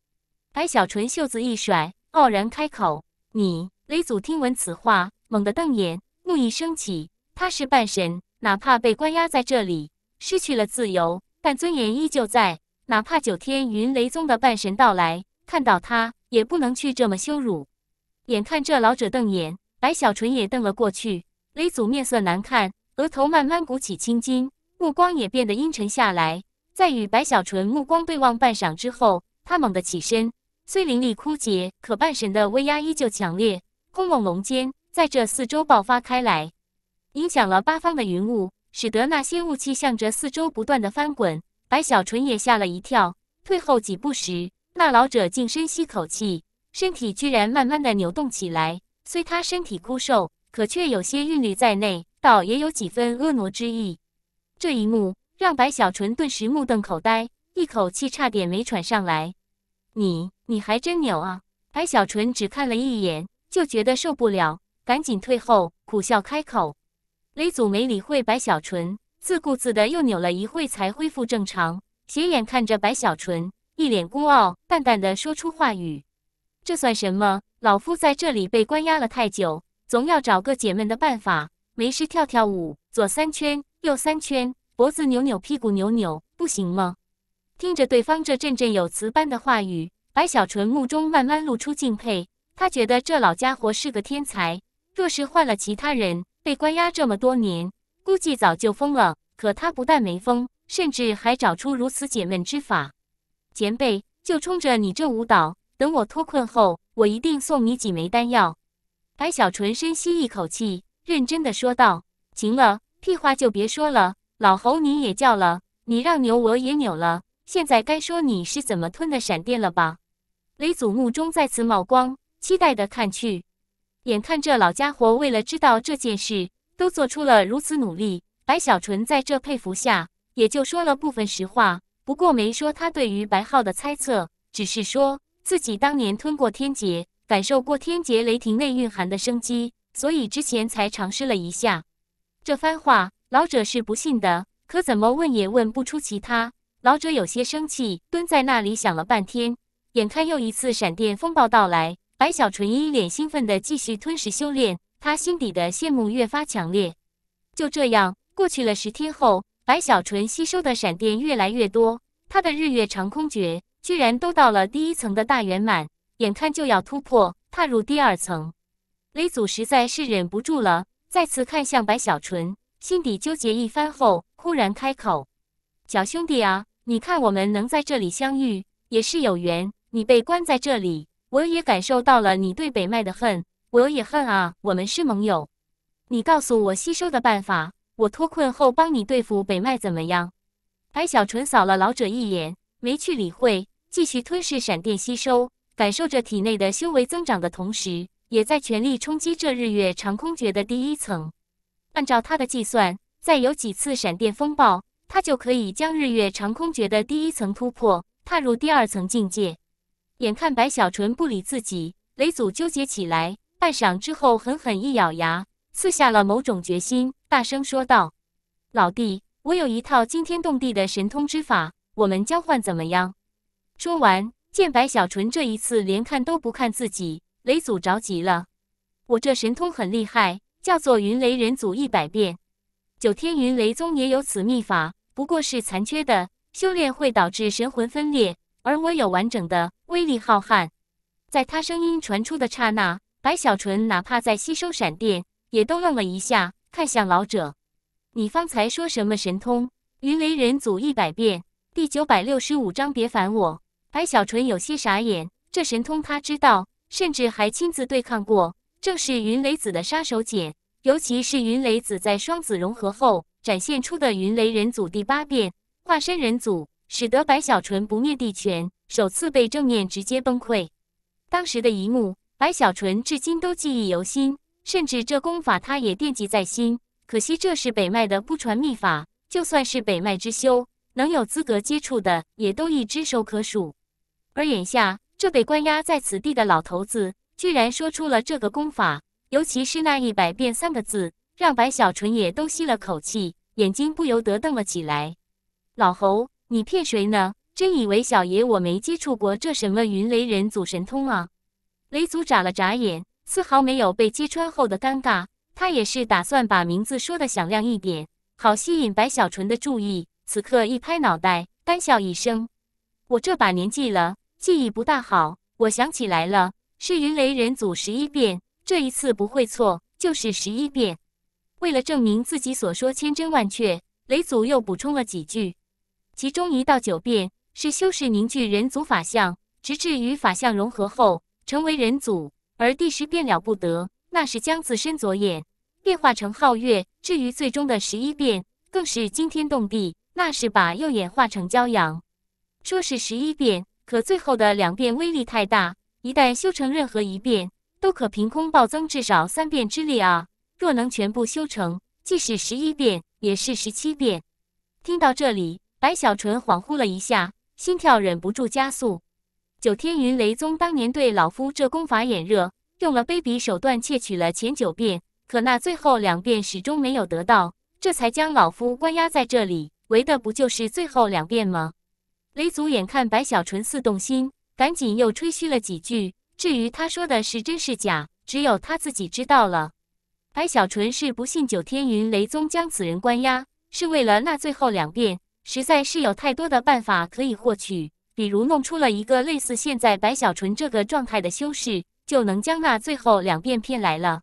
白小纯袖子一甩，傲然开口：“你雷祖！”听闻此话，猛地瞪眼，怒意升起。他是半神，哪怕被关押在这里，失去了自由，但尊严依旧在。哪怕九天云雷宗的半神到来，看到他也不能去这么羞辱。眼看这老者瞪眼，白小纯也瞪了过去。雷祖面色难看，额头慢慢鼓起青筋。目光也变得阴沉下来，在与白小纯目光对望半晌之后，他猛地起身。虽灵力枯竭，可半神的威压依旧强烈，空隆隆间，在这四周爆发开来，影响了八方的云雾，使得那些雾气向着四周不断的翻滚。白小纯也吓了一跳，退后几步时，那老者竟深吸口气，身体居然慢慢的扭动起来。虽他身体枯瘦，可却有些韵律在内，倒也有几分婀娜之意。这一幕让白小纯顿时目瞪口呆，一口气差点没喘上来。你，你还真牛啊！白小纯只看了一眼，就觉得受不了，赶紧退后，苦笑开口。雷祖没理会白小纯，自顾自的又扭了一会，才恢复正常，斜眼看着白小纯，一脸孤傲，淡淡的说出话语：“这算什么？老夫在这里被关押了太久，总要找个解闷的办法，没事跳跳舞。”左三圈，右三圈，脖子扭扭，屁股扭扭，不行吗？听着对方这振振有词般的话语，白小纯目中慢慢露出敬佩。他觉得这老家伙是个天才，若是换了其他人，被关押这么多年，估计早就疯了。可他不但没疯，甚至还找出如此解闷之法。前辈，就冲着你这舞蹈，等我脱困后，我一定送你几枚丹药。白小纯深吸一口气，认真的说道：“行了。”屁话就别说了，老猴你也叫了，你让牛我也扭了。现在该说你是怎么吞的闪电了吧？雷祖目中再次冒光，期待的看去。眼看这老家伙为了知道这件事，都做出了如此努力，白小纯在这佩服下，也就说了部分实话。不过没说他对于白浩的猜测，只是说自己当年吞过天劫，感受过天劫雷霆内蕴含的生机，所以之前才尝试了一下。这番话，老者是不信的，可怎么问也问不出其他。老者有些生气，蹲在那里想了半天。眼看又一次闪电风暴到来，白小纯一脸兴奋地继续吞噬修炼，他心底的羡慕越发强烈。就这样，过去了十天后，白小纯吸收的闪电越来越多，他的日月长空诀居然都到了第一层的大圆满，眼看就要突破，踏入第二层。雷祖实在是忍不住了。再次看向白小纯，心底纠结一番后，忽然开口：“小兄弟啊，你看我们能在这里相遇，也是有缘。你被关在这里，我也感受到了你对北麦的恨，我也恨啊。我们是盟友，你告诉我吸收的办法，我脱困后帮你对付北麦，怎么样？”白小纯扫了老者一眼，没去理会，继续吞噬闪电，吸收，感受着体内的修为增长的同时。也在全力冲击这日月长空诀的第一层。按照他的计算，再有几次闪电风暴，他就可以将日月长空诀的第一层突破，踏入第二层境界。眼看白小纯不理自己，雷祖纠结起来，半晌之后，狠狠一咬牙，刺下了某种决心，大声说道：“老弟，我有一套惊天动地的神通之法，我们交换怎么样？”说完，见白小纯这一次连看都不看自己。雷祖着急了，我这神通很厉害，叫做云雷人祖一百变。九天云雷宗也有此秘法，不过是残缺的，修炼会导致神魂分裂，而我有完整的，威力浩瀚。在他声音传出的刹那，白小纯哪怕在吸收闪电，也都愣了一下，看向老者：“你方才说什么神通？云雷人祖一百变？”第九百六十五章别烦我。白小纯有些傻眼，这神通他知道。甚至还亲自对抗过，正是云雷子的杀手锏。尤其是云雷子在双子融合后展现出的云雷人祖第八变，化身人祖，使得白小纯不灭地拳首次被正面直接崩溃。当时的一幕，白小纯至今都记忆犹新，甚至这功法他也惦记在心。可惜这是北脉的不传秘法，就算是北脉之修，能有资格接触的也都一只手可数。而眼下。这被关押在此地的老头子，居然说出了这个功法，尤其是那“一百遍三个字，让白小纯也都吸了口气，眼睛不由得瞪了起来。老侯，你骗谁呢？真以为小爷我没接触过这什么云雷人祖神通啊？雷祖眨了眨眼，丝毫没有被揭穿后的尴尬。他也是打算把名字说的响亮一点，好吸引白小纯的注意。此刻一拍脑袋，干笑一声：“我这把年纪了。”记忆不大好，我想起来了，是云雷人祖十一变，这一次不会错，就是十一变。为了证明自己所说千真万确，雷祖又补充了几句。其中一到九变是修士凝聚人祖法相，直至与法相融合后成为人祖；而第十变了不得，那是将自身左眼变化成皓月。至于最终的十一变，更是惊天动地，那是把右眼化成骄阳。说是十一变。可最后的两变威力太大，一旦修成任何一变，都可凭空暴增至少三变之力啊！若能全部修成，即使十一变，也是十七变。听到这里，白小纯恍惚了一下，心跳忍不住加速。九天云雷宗当年对老夫这功法眼热，用了卑鄙手段窃取了前九变，可那最后两变始终没有得到，这才将老夫关押在这里，为的不就是最后两变吗？雷祖眼看白小纯似动心，赶紧又吹嘘了几句。至于他说的是真是假，只有他自己知道了。白小纯是不信九天云雷宗将此人关押，是为了那最后两遍。实在是有太多的办法可以获取，比如弄出了一个类似现在白小纯这个状态的修士，就能将那最后两遍骗来了。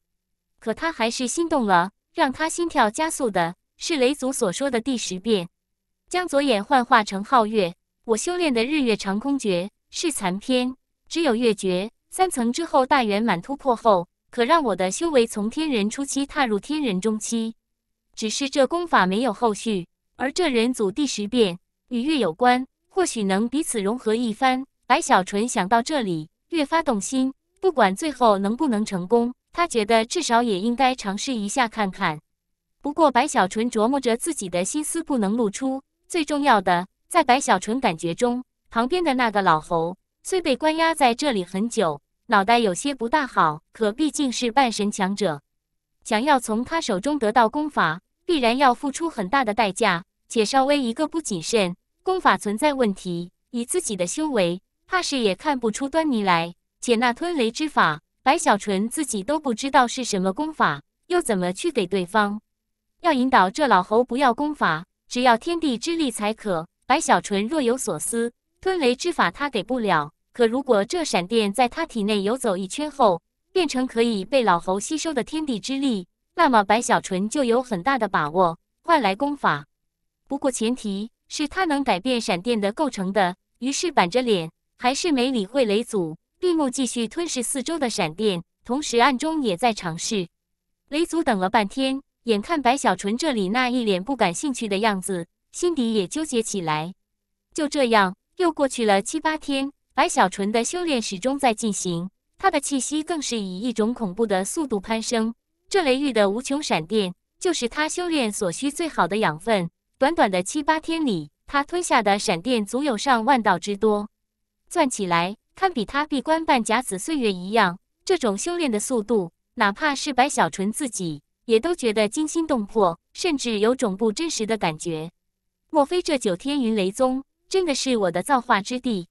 可他还是心动了，让他心跳加速的是雷祖所说的第十遍，将左眼幻化成皓月。我修炼的日月长空诀是残篇，只有月诀三层之后大圆满突破后，可让我的修为从天人初期踏入天人中期。只是这功法没有后续，而这人祖第十变与月有关，或许能彼此融合一番。白小纯想到这里，越发动心。不管最后能不能成功，他觉得至少也应该尝试一下看看。不过白小纯琢磨着自己的心思不能露出，最重要的。在白小纯感觉中，旁边的那个老猴虽被关押在这里很久，脑袋有些不大好，可毕竟是半神强者，想要从他手中得到功法，必然要付出很大的代价。且稍微一个不谨慎，功法存在问题，以自己的修为，怕是也看不出端倪来。且那吞雷之法，白小纯自己都不知道是什么功法，又怎么去给对方？要引导这老猴不要功法，只要天地之力才可。白小纯若有所思，吞雷之法他给不了。可如果这闪电在他体内游走一圈后，变成可以被老猴吸收的天地之力，那么白小纯就有很大的把握换来功法。不过前提是他能改变闪电的构成的。于是板着脸，还是没理会雷祖，闭目继续吞噬四周的闪电，同时暗中也在尝试。雷祖等了半天，眼看白小纯这里那一脸不感兴趣的样子。心底也纠结起来。就这样，又过去了七八天，白小纯的修炼始终在进行，他的气息更是以一种恐怖的速度攀升。这雷域的无穷闪电，就是他修炼所需最好的养分。短短的七八天里，他吞下的闪电足有上万道之多，算起来堪比他闭关半甲子岁月一样。这种修炼的速度，哪怕是白小纯自己，也都觉得惊心动魄，甚至有种不真实的感觉。莫非这九天云雷宗真的是我的造化之地？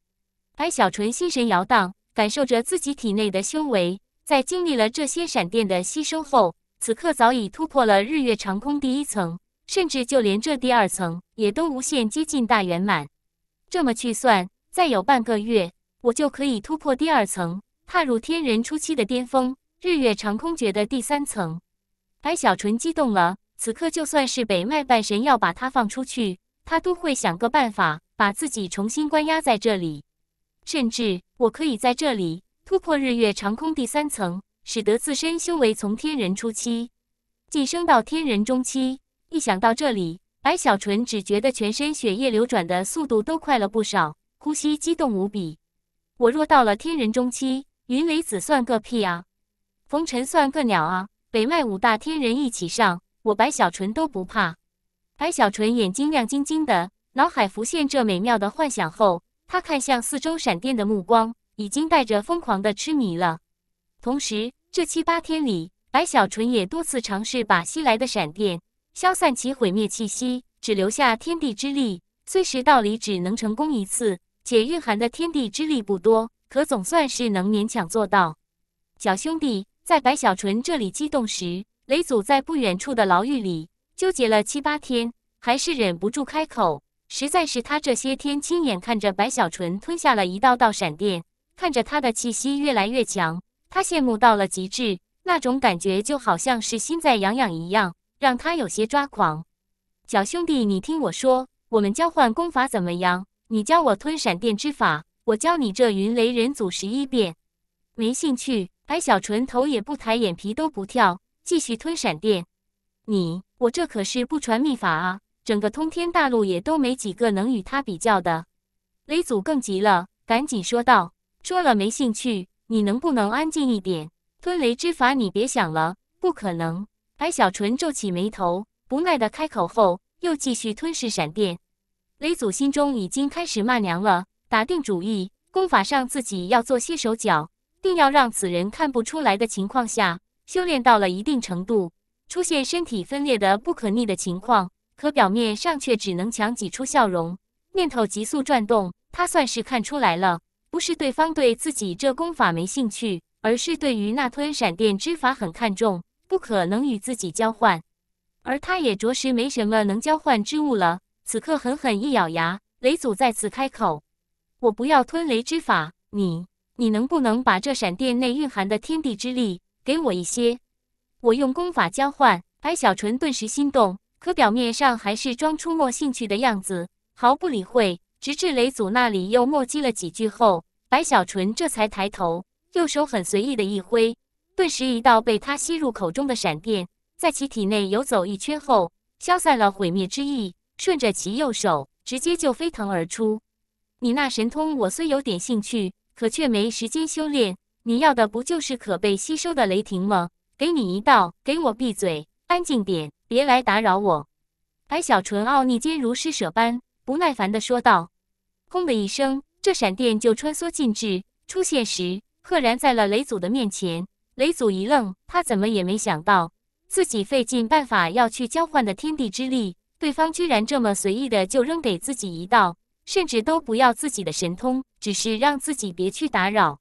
白小纯心神摇荡，感受着自己体内的修为，在经历了这些闪电的吸收后，此刻早已突破了日月长空第一层，甚至就连这第二层也都无限接近大圆满。这么去算，再有半个月，我就可以突破第二层，踏入天人初期的巅峰——日月长空诀的第三层。白小纯激动了，此刻就算是北脉半神要把他放出去。他都会想个办法把自己重新关押在这里，甚至我可以在这里突破日月长空第三层，使得自身修为从天人初期晋升到天人中期。一想到这里，白小纯只觉得全身血液流转的速度都快了不少，呼吸激动无比。我若到了天人中期，云雷子算个屁啊，冯尘算个鸟啊！北脉五大天人一起上，我白小纯都不怕。白小纯眼睛亮晶晶的，脑海浮现这美妙的幻想后，他看向四周闪电的目光已经带着疯狂的痴迷了。同时，这七八天里，白小纯也多次尝试把吸来的闪电消散其毁灭气息，只留下天地之力。虽是道理只能成功一次，且蕴含的天地之力不多，可总算是能勉强做到。小兄弟，在白小纯这里激动时，雷祖在不远处的牢狱里。纠结了七八天，还是忍不住开口。实在是他这些天亲眼看着白小纯吞下了一道道闪电，看着他的气息越来越强，他羡慕到了极致。那种感觉就好像是心在痒痒一样，让他有些抓狂。小兄弟，你听我说，我们交换功法怎么样？你教我吞闪电之法，我教你这云雷人祖十一变。没兴趣。白小纯头也不抬，眼皮都不跳，继续吞闪电。你我这可是不传秘法啊，整个通天大陆也都没几个能与他比较的。雷祖更急了，赶紧说道：“说了没兴趣，你能不能安静一点？吞雷之法你别想了，不可能。”白小纯皱起眉头，不耐的开口后，又继续吞噬闪电。雷祖心中已经开始骂娘了，打定主意，功法上自己要做些手脚，定要让此人看不出来的情况下，修炼到了一定程度。出现身体分裂的不可逆的情况，可表面上却只能强挤出笑容。念头急速转动，他算是看出来了，不是对方对自己这功法没兴趣，而是对于那吞闪电之法很看重，不可能与自己交换。而他也着实没什么能交换之物了。此刻狠狠一咬牙，雷祖再次开口：“我不要吞雷之法，你，你能不能把这闪电内蕴含的天地之力给我一些？”我用功法交换，白小纯顿时心动，可表面上还是装出没兴趣的样子，毫不理会。直至雷祖那里又磨叽了几句后，白小纯这才抬头，右手很随意的一挥，顿时一道被他吸入口中的闪电，在其体内游走一圈后，消散了毁灭之意，顺着其右手直接就飞腾而出。你那神通我虽有点兴趣，可却没时间修炼。你要的不就是可被吸收的雷霆吗？给你一道，给我闭嘴，安静点，别来打扰我。”白小纯傲睨间如施舍般不耐烦的说道。轰的一声，这闪电就穿梭进至，出现时赫然在了雷祖的面前。雷祖一愣，他怎么也没想到，自己费尽办法要去交换的天地之力，对方居然这么随意的就扔给自己一道，甚至都不要自己的神通，只是让自己别去打扰。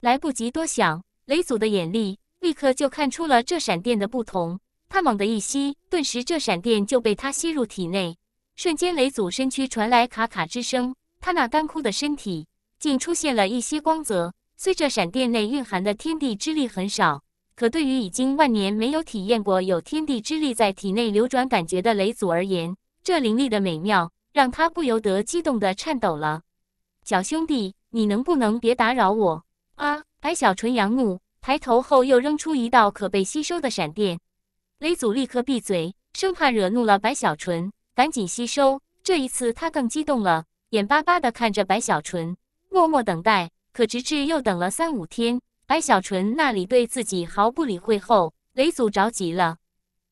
来不及多想，雷祖的眼力。立刻就看出了这闪电的不同，他猛地一吸，顿时这闪电就被他吸入体内。瞬间，雷祖身躯传来咔咔之声，他那干枯的身体竟出现了一些光泽。虽这闪电内蕴含的天地之力很少，可对于已经万年没有体验过有天地之力在体内流转感觉的雷祖而言，这灵力的美妙让他不由得激动的颤抖了。小兄弟，你能不能别打扰我啊？白小纯仰怒，抬头后，又扔出一道可被吸收的闪电，雷祖立刻闭嘴，生怕惹怒了白小纯，赶紧吸收。这一次，他更激动了，眼巴巴的看着白小纯，默默等待。可直至又等了三五天，白小纯那里对自己毫不理会后，雷祖着急了。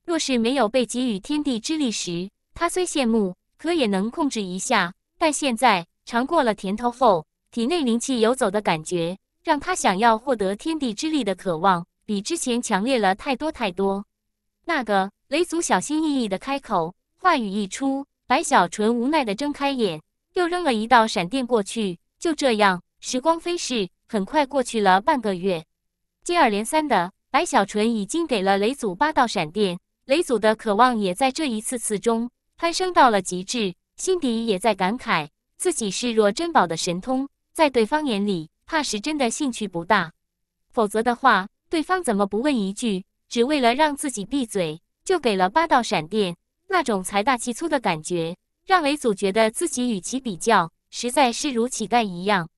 若是没有被给予天地之力时，他虽羡慕，可也能控制一下。但现在尝过了甜头后，体内灵气游走的感觉。让他想要获得天地之力的渴望，比之前强烈了太多太多。那个雷祖小心翼翼的开口，话语一出，白小纯无奈的睁开眼，又扔了一道闪电过去。就这样，时光飞逝，很快过去了半个月。接二连三的，白小纯已经给了雷祖八道闪电，雷祖的渴望也在这一次次中攀升到了极致，心底也在感慨自己视若珍宝的神通，在对方眼里。怕是真的兴趣不大，否则的话，对方怎么不问一句，只为了让自己闭嘴，就给了八道闪电？那种财大气粗的感觉，让雷祖觉得自己与其比较，实在是如乞丐一样。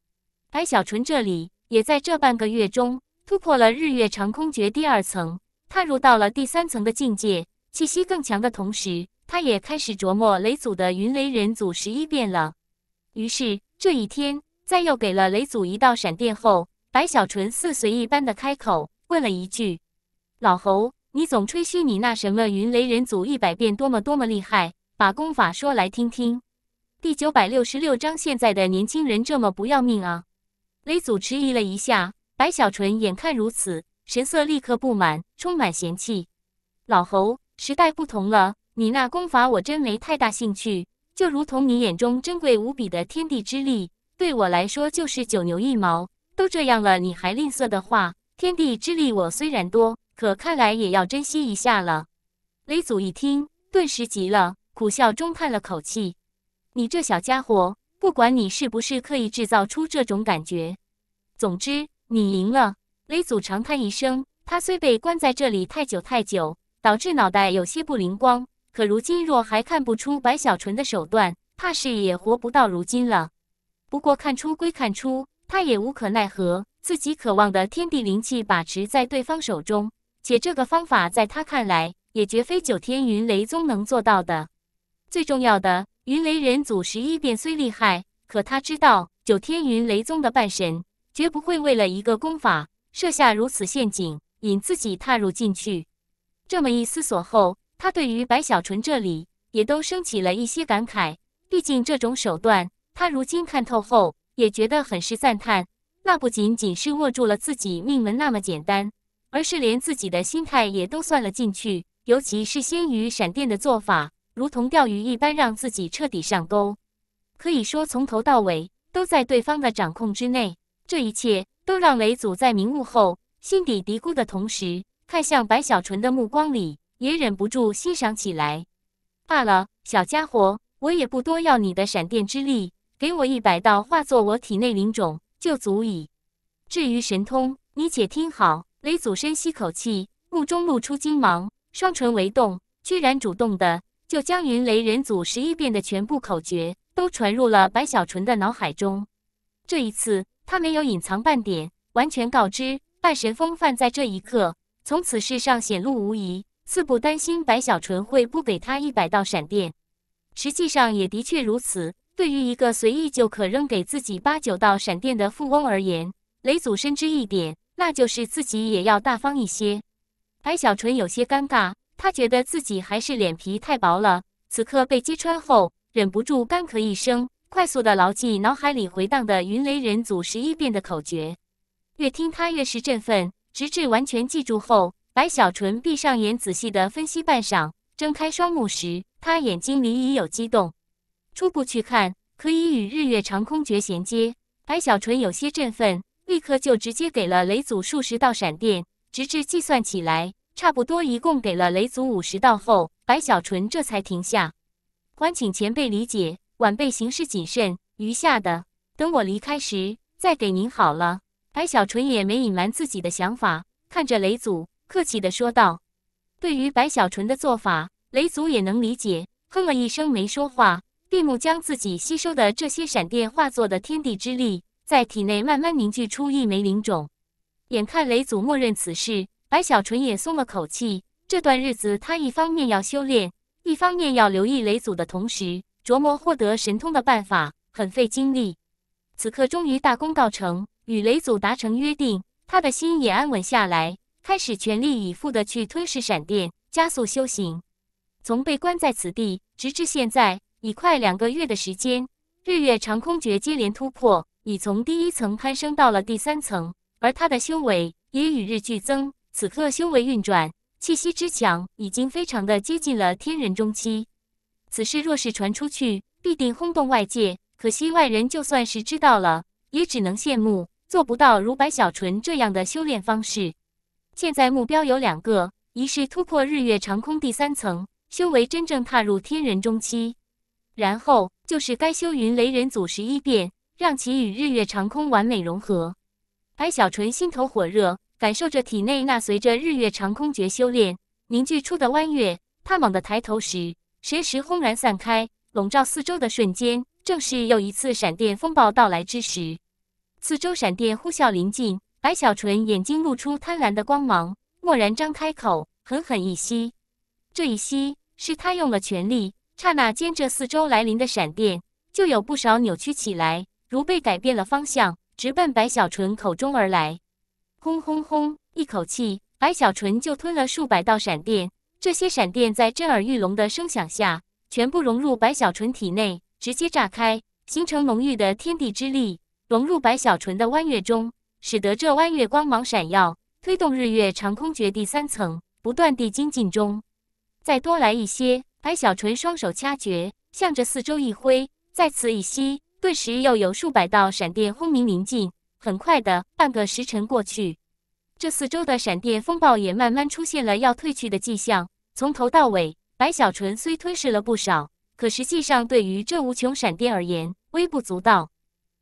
白小纯这里也在这半个月中突破了日月长空诀第二层，踏入到了第三层的境界，气息更强的同时，他也开始琢磨雷祖的云雷人祖十一变。了，于是这一天。在又给了雷祖一道闪电后，白小纯似随意般的开口问了一句：“老侯，你总吹嘘你那什么云雷人祖一百变多么多么厉害，把功法说来听听。”第九百六十六章：现在的年轻人这么不要命啊！雷祖迟疑了一下，白小纯眼看如此，神色立刻不满，充满嫌弃：“老侯，时代不同了，你那功法我真没太大兴趣。就如同你眼中珍贵无比的天地之力。”对我来说就是九牛一毛，都这样了，你还吝啬的话，天地之力我虽然多，可看来也要珍惜一下了。雷祖一听，顿时急了，苦笑中叹了口气：“你这小家伙，不管你是不是刻意制造出这种感觉，总之你赢了。”雷祖长叹一声，他虽被关在这里太久太久，导致脑袋有些不灵光，可如今若还看不出白小纯的手段，怕是也活不到如今了。不过看出归看出，他也无可奈何。自己渴望的天地灵气把持在对方手中，且这个方法在他看来也绝非九天云雷宗能做到的。最重要的，云雷人祖十一变虽厉害，可他知道九天云雷宗的半神绝不会为了一个功法设下如此陷阱，引自己踏入进去。这么一思索后，他对于白小纯这里也都升起了一些感慨。毕竟这种手段。他如今看透后，也觉得很是赞叹。那不仅仅是握住了自己命门那么简单，而是连自己的心态也都算了进去。尤其是鲜鱼闪电的做法，如同钓鱼一般，让自己彻底上钩。可以说，从头到尾都在对方的掌控之内。这一切都让雷祖在明悟后，心底嘀咕的同时，看向白小纯的目光里也忍不住欣赏起来。罢了，小家伙，我也不多要你的闪电之力。给我一百道，化作我体内灵种就足以。至于神通，你且听好。雷祖深吸口气，目中露出金芒，双唇微动，居然主动的就将云雷人祖十一变的全部口诀都传入了白小纯的脑海中。这一次，他没有隐藏半点，完全告知半神风范在这一刻从此世上显露无疑，似不担心白小纯会不给他一百道闪电。实际上也的确如此。对于一个随意就可扔给自己八九道闪电的富翁而言，雷祖深知一点，那就是自己也要大方一些。白小纯有些尴尬，他觉得自己还是脸皮太薄了。此刻被揭穿后，忍不住干咳一声，快速的牢记脑海里回荡的云雷人祖十一变的口诀。越听他越是振奋，直至完全记住后，白小纯闭上眼，仔细的分析半晌，睁开双目时，他眼睛里已有激动。初步去看，可以与日月长空诀衔接。白小纯有些振奋，立刻就直接给了雷祖数十道闪电，直至计算起来，差不多一共给了雷祖五十道后，白小纯这才停下。还请前辈理解，晚辈行事谨慎，余下的等我离开时再给您好了。白小纯也没隐瞒自己的想法，看着雷祖，客气的说道。对于白小纯的做法，雷祖也能理解，哼了一声没说话。闭目将自己吸收的这些闪电化作的天地之力，在体内慢慢凝聚出一枚灵种。眼看雷祖默认此事，白小纯也松了口气。这段日子，他一方面要修炼，一方面要留意雷祖的同时，琢磨获得神通的办法，很费精力。此刻终于大功告成，与雷祖达成约定，他的心也安稳下来，开始全力以赴地去吞噬闪电，加速修行。从被关在此地，直至现在。已快两个月的时间，日月长空诀接连突破，已从第一层攀升到了第三层，而他的修为也与日俱增。此刻修为运转，气息之强已经非常的接近了天人中期。此事若是传出去，必定轰动外界。可惜外人就算是知道了，也只能羡慕，做不到如白小纯这样的修炼方式。现在目标有两个，一是突破日月长空第三层，修为真正踏入天人中期。然后就是该修云雷人祖十一变，让其与日月长空完美融合。白小纯心头火热，感受着体内那随着日月长空诀修炼凝聚出的弯月。他猛地抬头时，神识轰然散开，笼罩四周的瞬间，正是又一次闪电风暴到来之时。四周闪电呼啸临近，白小纯眼睛露出贪婪的光芒，蓦然张开口，狠狠一吸。这一吸，是他用了全力。刹那间，这四周来临的闪电就有不少扭曲起来，如被改变了方向，直奔白小纯口中而来。轰轰轰！一口气，白小纯就吞了数百道闪电。这些闪电在震耳欲聋的声响下，全部融入白小纯体内，直接炸开，形成浓郁的天地之力，融入白小纯的弯月中，使得这弯月光芒闪耀，推动日月长空绝地三层不断地精进中。再多来一些。白小纯双手掐诀，向着四周一挥，再次一吸，顿时又有数百道闪电轰鸣临近。很快的，半个时辰过去，这四周的闪电风暴也慢慢出现了要退去的迹象。从头到尾，白小纯虽吞噬了不少，可实际上对于这无穷闪电而言微不足道。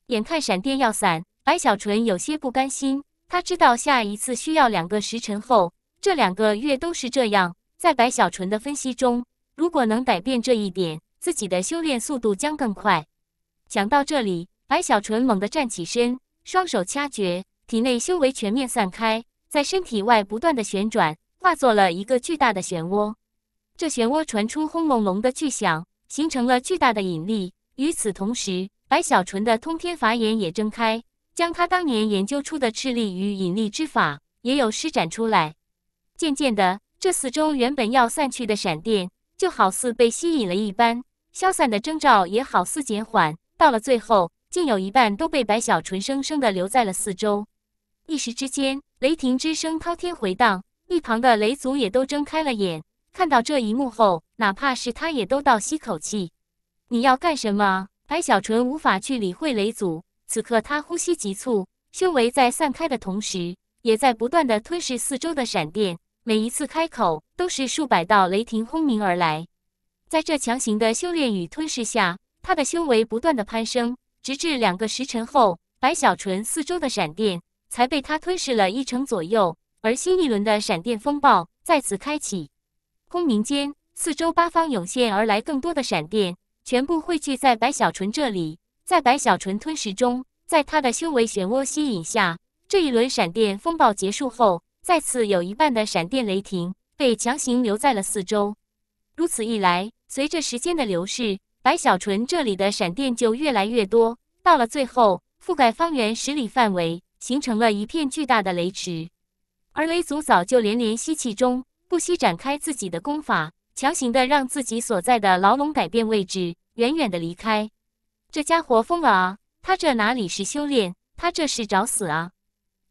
眼看闪电要散，白小纯有些不甘心。他知道下一次需要两个时辰后，这两个月都是这样。在白小纯的分析中。如果能改变这一点，自己的修炼速度将更快。讲到这里，白小纯猛地站起身，双手掐诀，体内修为全面散开，在身体外不断的旋转，化作了一个巨大的漩涡。这漩涡传出轰隆隆的巨响，形成了巨大的引力。与此同时，白小纯的通天法眼也睁开，将他当年研究出的斥力与引力之法也有施展出来。渐渐的，这四周原本要散去的闪电。就好似被吸引了一般，消散的征兆也好似减缓，到了最后，竟有一半都被白小纯生生的留在了四周。一时之间，雷霆之声滔天回荡，一旁的雷祖也都睁开了眼，看到这一幕后，哪怕是他也都倒吸口气。你要干什么？白小纯无法去理会雷祖，此刻他呼吸急促，修为在散开的同时，也在不断的吞噬四周的闪电。每一次开口，都是数百道雷霆轰鸣而来。在这强行的修炼与吞噬下，他的修为不断的攀升，直至两个时辰后，白小纯四周的闪电才被他吞噬了一成左右。而新一轮的闪电风暴再次开启，轰鸣间，四周八方涌现而来更多的闪电，全部汇聚在白小纯这里。在白小纯吞噬中，在他的修为漩涡吸引下，这一轮闪电风暴结束后。再次有一半的闪电雷霆被强行留在了四周，如此一来，随着时间的流逝，白小纯这里的闪电就越来越多，到了最后，覆盖方圆十里范围，形成了一片巨大的雷池。而雷祖早就连连吸气中，不惜展开自己的功法，强行的让自己所在的牢笼改变位置，远远的离开。这家伙疯了啊！他这哪里是修炼，他这是找死啊！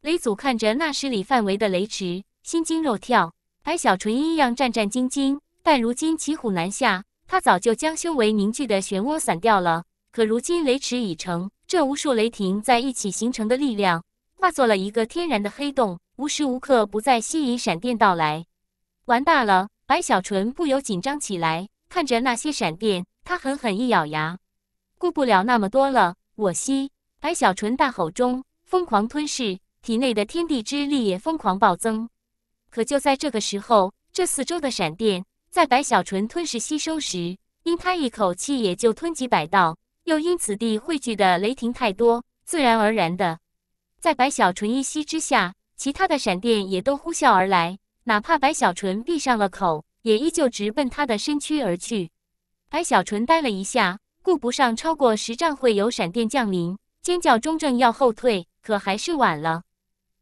雷祖看着那十里范围的雷池，心惊肉跳。白小纯一样战战兢兢，但如今骑虎难下，他早就将修为凝聚的漩涡散掉了。可如今雷池已成，这无数雷霆在一起形成的力量，化作了一个天然的黑洞，无时无刻不在吸引闪电到来。玩大了！白小纯不由紧张起来，看着那些闪电，他狠狠一咬牙，顾不了那么多了，我吸！白小纯大吼中疯狂吞噬。体内的天地之力也疯狂暴增，可就在这个时候，这四周的闪电在白小纯吞噬吸收时，因他一口气也就吞几百道，又因此地汇聚的雷霆太多，自然而然的，在白小纯一吸之下，其他的闪电也都呼啸而来，哪怕白小纯闭上了口，也依旧直奔他的身躯而去。白小纯呆了一下，顾不上超过十丈会有闪电降临，尖叫中正要后退，可还是晚了。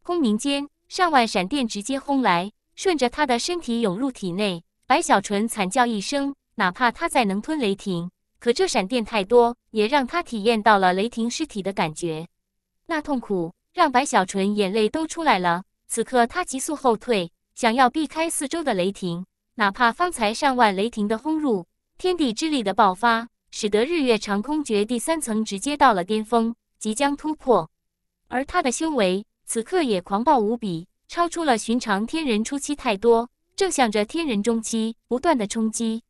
轰鸣间，上万闪电直接轰来，顺着他的身体涌入体内。白小纯惨叫一声，哪怕他再能吞雷霆，可这闪电太多，也让他体验到了雷霆尸体的感觉。那痛苦让白小纯眼泪都出来了。此刻他急速后退，想要避开四周的雷霆。哪怕方才上万雷霆的轰入，天地之力的爆发，使得日月长空诀第三层直接到了巅峰，即将突破。而他的修为。此刻也狂暴无比，超出了寻常天人初期太多。正向着天人中期不断的冲击，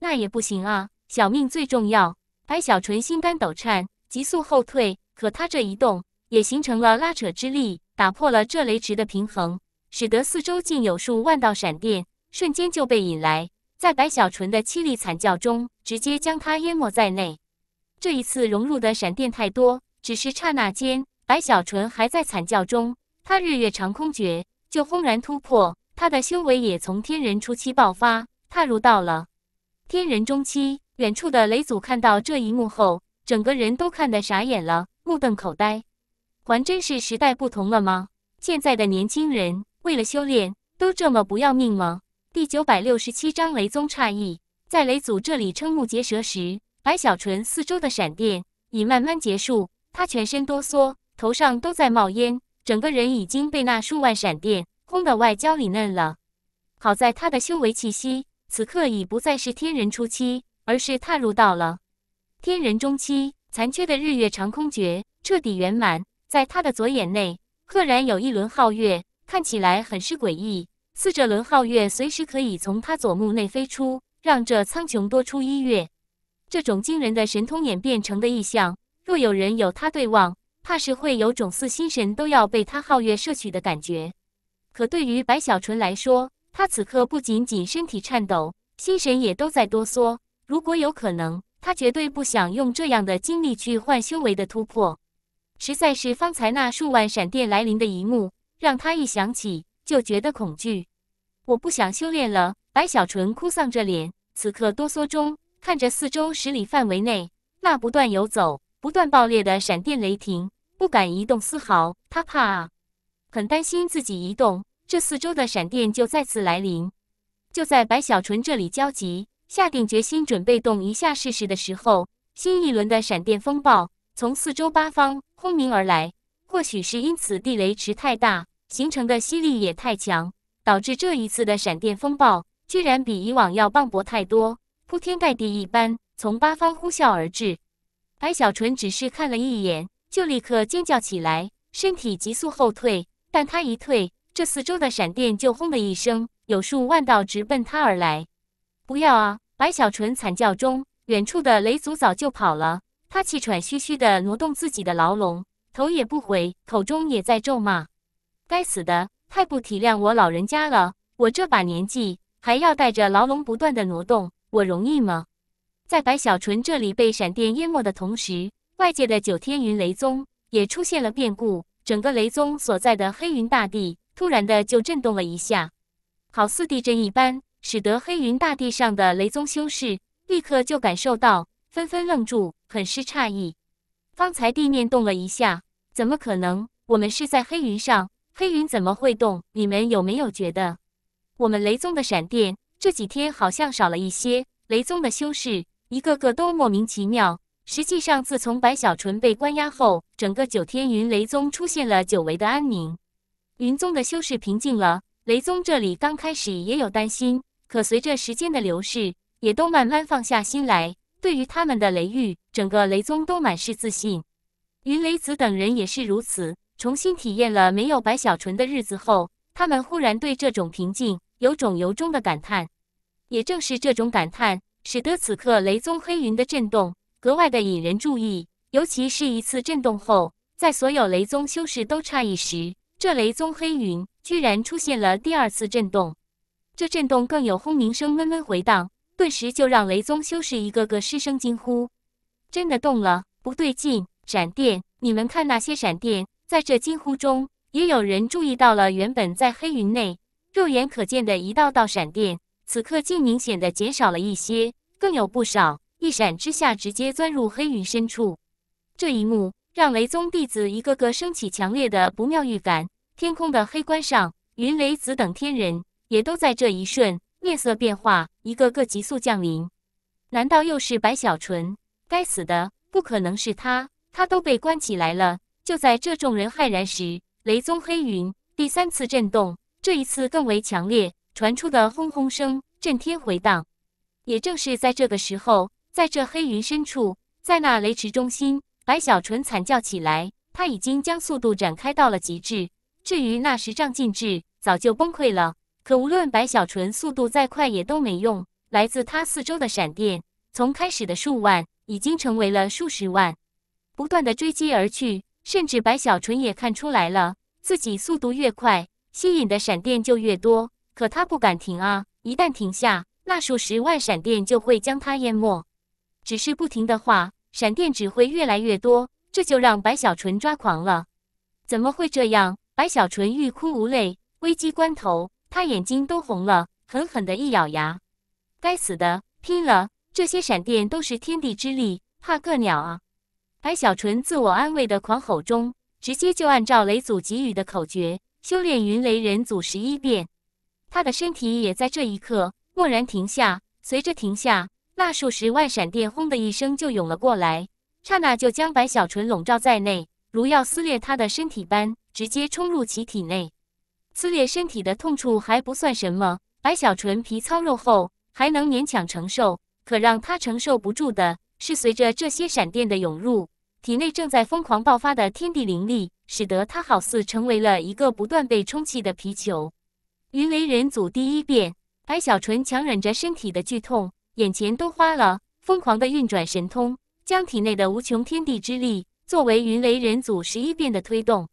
那也不行啊，小命最重要。白小纯心肝抖颤，急速后退。可他这一动，也形成了拉扯之力，打破了这雷池的平衡，使得四周竟有数万道闪电，瞬间就被引来。在白小纯的凄厉惨叫中，直接将他淹没在内。这一次融入的闪电太多，只是刹那间。白小纯还在惨叫中，他日月长空诀就轰然突破，他的修为也从天人初期爆发，踏入到了天人中期。远处的雷祖看到这一幕后，整个人都看得傻眼了，目瞪口呆，还真是时代不同了吗？现在的年轻人为了修炼都这么不要命吗？第九百六十七章雷宗诧异，在雷祖这里瞠目结舌时，白小纯四周的闪电已慢慢结束，他全身哆嗦。头上都在冒烟，整个人已经被那数万闪电轰的外焦里嫩了。好在他的修为气息，此刻已不再是天人初期，而是踏入到了天人中期。残缺的日月长空诀彻底圆满，在他的左眼内，赫然有一轮皓月，看起来很是诡异，似这轮皓月随时可以从他左目内飞出，让这苍穹多出一月。这种惊人的神通演变成的异象，若有人有他对望。怕是会有种似心神都要被他皓月摄取的感觉，可对于白小纯来说，他此刻不仅仅身体颤抖，心神也都在哆嗦。如果有可能，他绝对不想用这样的精力去换修为的突破。实在是方才那数万闪电来临的一幕，让他一想起就觉得恐惧。我不想修炼了，白小纯哭丧着脸，此刻哆嗦中看着四周十里范围内那不断游走、不断爆裂的闪电雷霆。不敢移动丝毫，他怕啊，很担心自己移动，这四周的闪电就再次来临。就在白小纯这里焦急、下定决心准备动一下试试的时候，新一轮的闪电风暴从四周八方轰鸣而来。或许是因此地雷池太大，形成的吸力也太强，导致这一次的闪电风暴居然比以往要磅礴太多，铺天盖地一般从八方呼啸而至。白小纯只是看了一眼。就立刻尖叫起来，身体急速后退。但他一退，这四周的闪电就轰的一声，有数万道直奔他而来。不要啊！白小纯惨叫中，远处的雷族早就跑了。他气喘吁吁地挪动自己的牢笼，头也不回，口中也在咒骂：“该死的，太不体谅我老人家了！我这把年纪还要带着牢笼不断的挪动，我容易吗？”在白小纯这里被闪电淹没的同时，外界的九天云雷宗也出现了变故，整个雷宗所在的黑云大地突然的就震动了一下，好似地震一般，使得黑云大地上的雷宗修士立刻就感受到，纷纷愣住，很是诧异。方才地面动了一下，怎么可能？我们是在黑云上，黑云怎么会动？你们有没有觉得，我们雷宗的闪电这几天好像少了一些？雷宗的修士一个个都莫名其妙。实际上，自从白小纯被关押后，整个九天云雷宗出现了久违的安宁。云宗的修士平静了，雷宗这里刚开始也有担心，可随着时间的流逝，也都慢慢放下心来。对于他们的雷域，整个雷宗都满是自信。云雷子等人也是如此，重新体验了没有白小纯的日子后，他们忽然对这种平静有种由衷的感叹。也正是这种感叹，使得此刻雷宗黑云的震动。格外的引人注意，尤其是一次震动后，在所有雷宗修士都诧异时，这雷宗黑云居然出现了第二次震动。这震动更有轰鸣声嗡嗡回荡，顿时就让雷宗修士一个个失声惊呼：“真的动了，不对劲！”闪电，你们看那些闪电，在这惊呼中，也有人注意到了，原本在黑云内肉眼可见的一道道闪电，此刻竟明显的减少了一些，更有不少。一闪之下，直接钻入黑云深处。这一幕让雷宗弟子一个个升起强烈的不妙预感。天空的黑棺上，云雷子等天人也都在这一瞬面色变化，一个个急速降临。难道又是白小纯？该死的，不可能是他，他都被关起来了。就在这众人骇然时，雷宗黑云第三次震动，这一次更为强烈，传出的轰轰声震天回荡。也正是在这个时候。在这黑云深处，在那雷池中心，白小纯惨叫起来。他已经将速度展开到了极致，至于那十丈禁制，早就崩溃了。可无论白小纯速度再快，也都没用。来自他四周的闪电，从开始的数万，已经成为了数十万，不断的追击而去。甚至白小纯也看出来了，自己速度越快，吸引的闪电就越多。可他不敢停啊！一旦停下，那数十万闪电就会将他淹没。只是不停的画，闪电只会越来越多，这就让白小纯抓狂了。怎么会这样？白小纯欲哭无泪。危机关头，他眼睛都红了，狠狠的一咬牙：“该死的，拼了！这些闪电都是天地之力，怕个鸟啊！”白小纯自我安慰的狂吼中，直接就按照雷祖给予的口诀修炼云雷人祖十一变。他的身体也在这一刻蓦然停下，随着停下。那数十万闪电轰的一声就涌了过来，刹那就将白小纯笼罩在内，如要撕裂他的身体般，直接冲入其体内。撕裂身体的痛处还不算什么，白小纯皮糙肉厚，还能勉强承受。可让他承受不住的是，随着这些闪电的涌入，体内正在疯狂爆发的天地灵力，使得他好似成为了一个不断被充气的皮球。云雷人祖第一变，白小纯强忍着身体的剧痛。眼前都花了，疯狂的运转神通，将体内的无穷天地之力作为云雷人祖十一变的推动。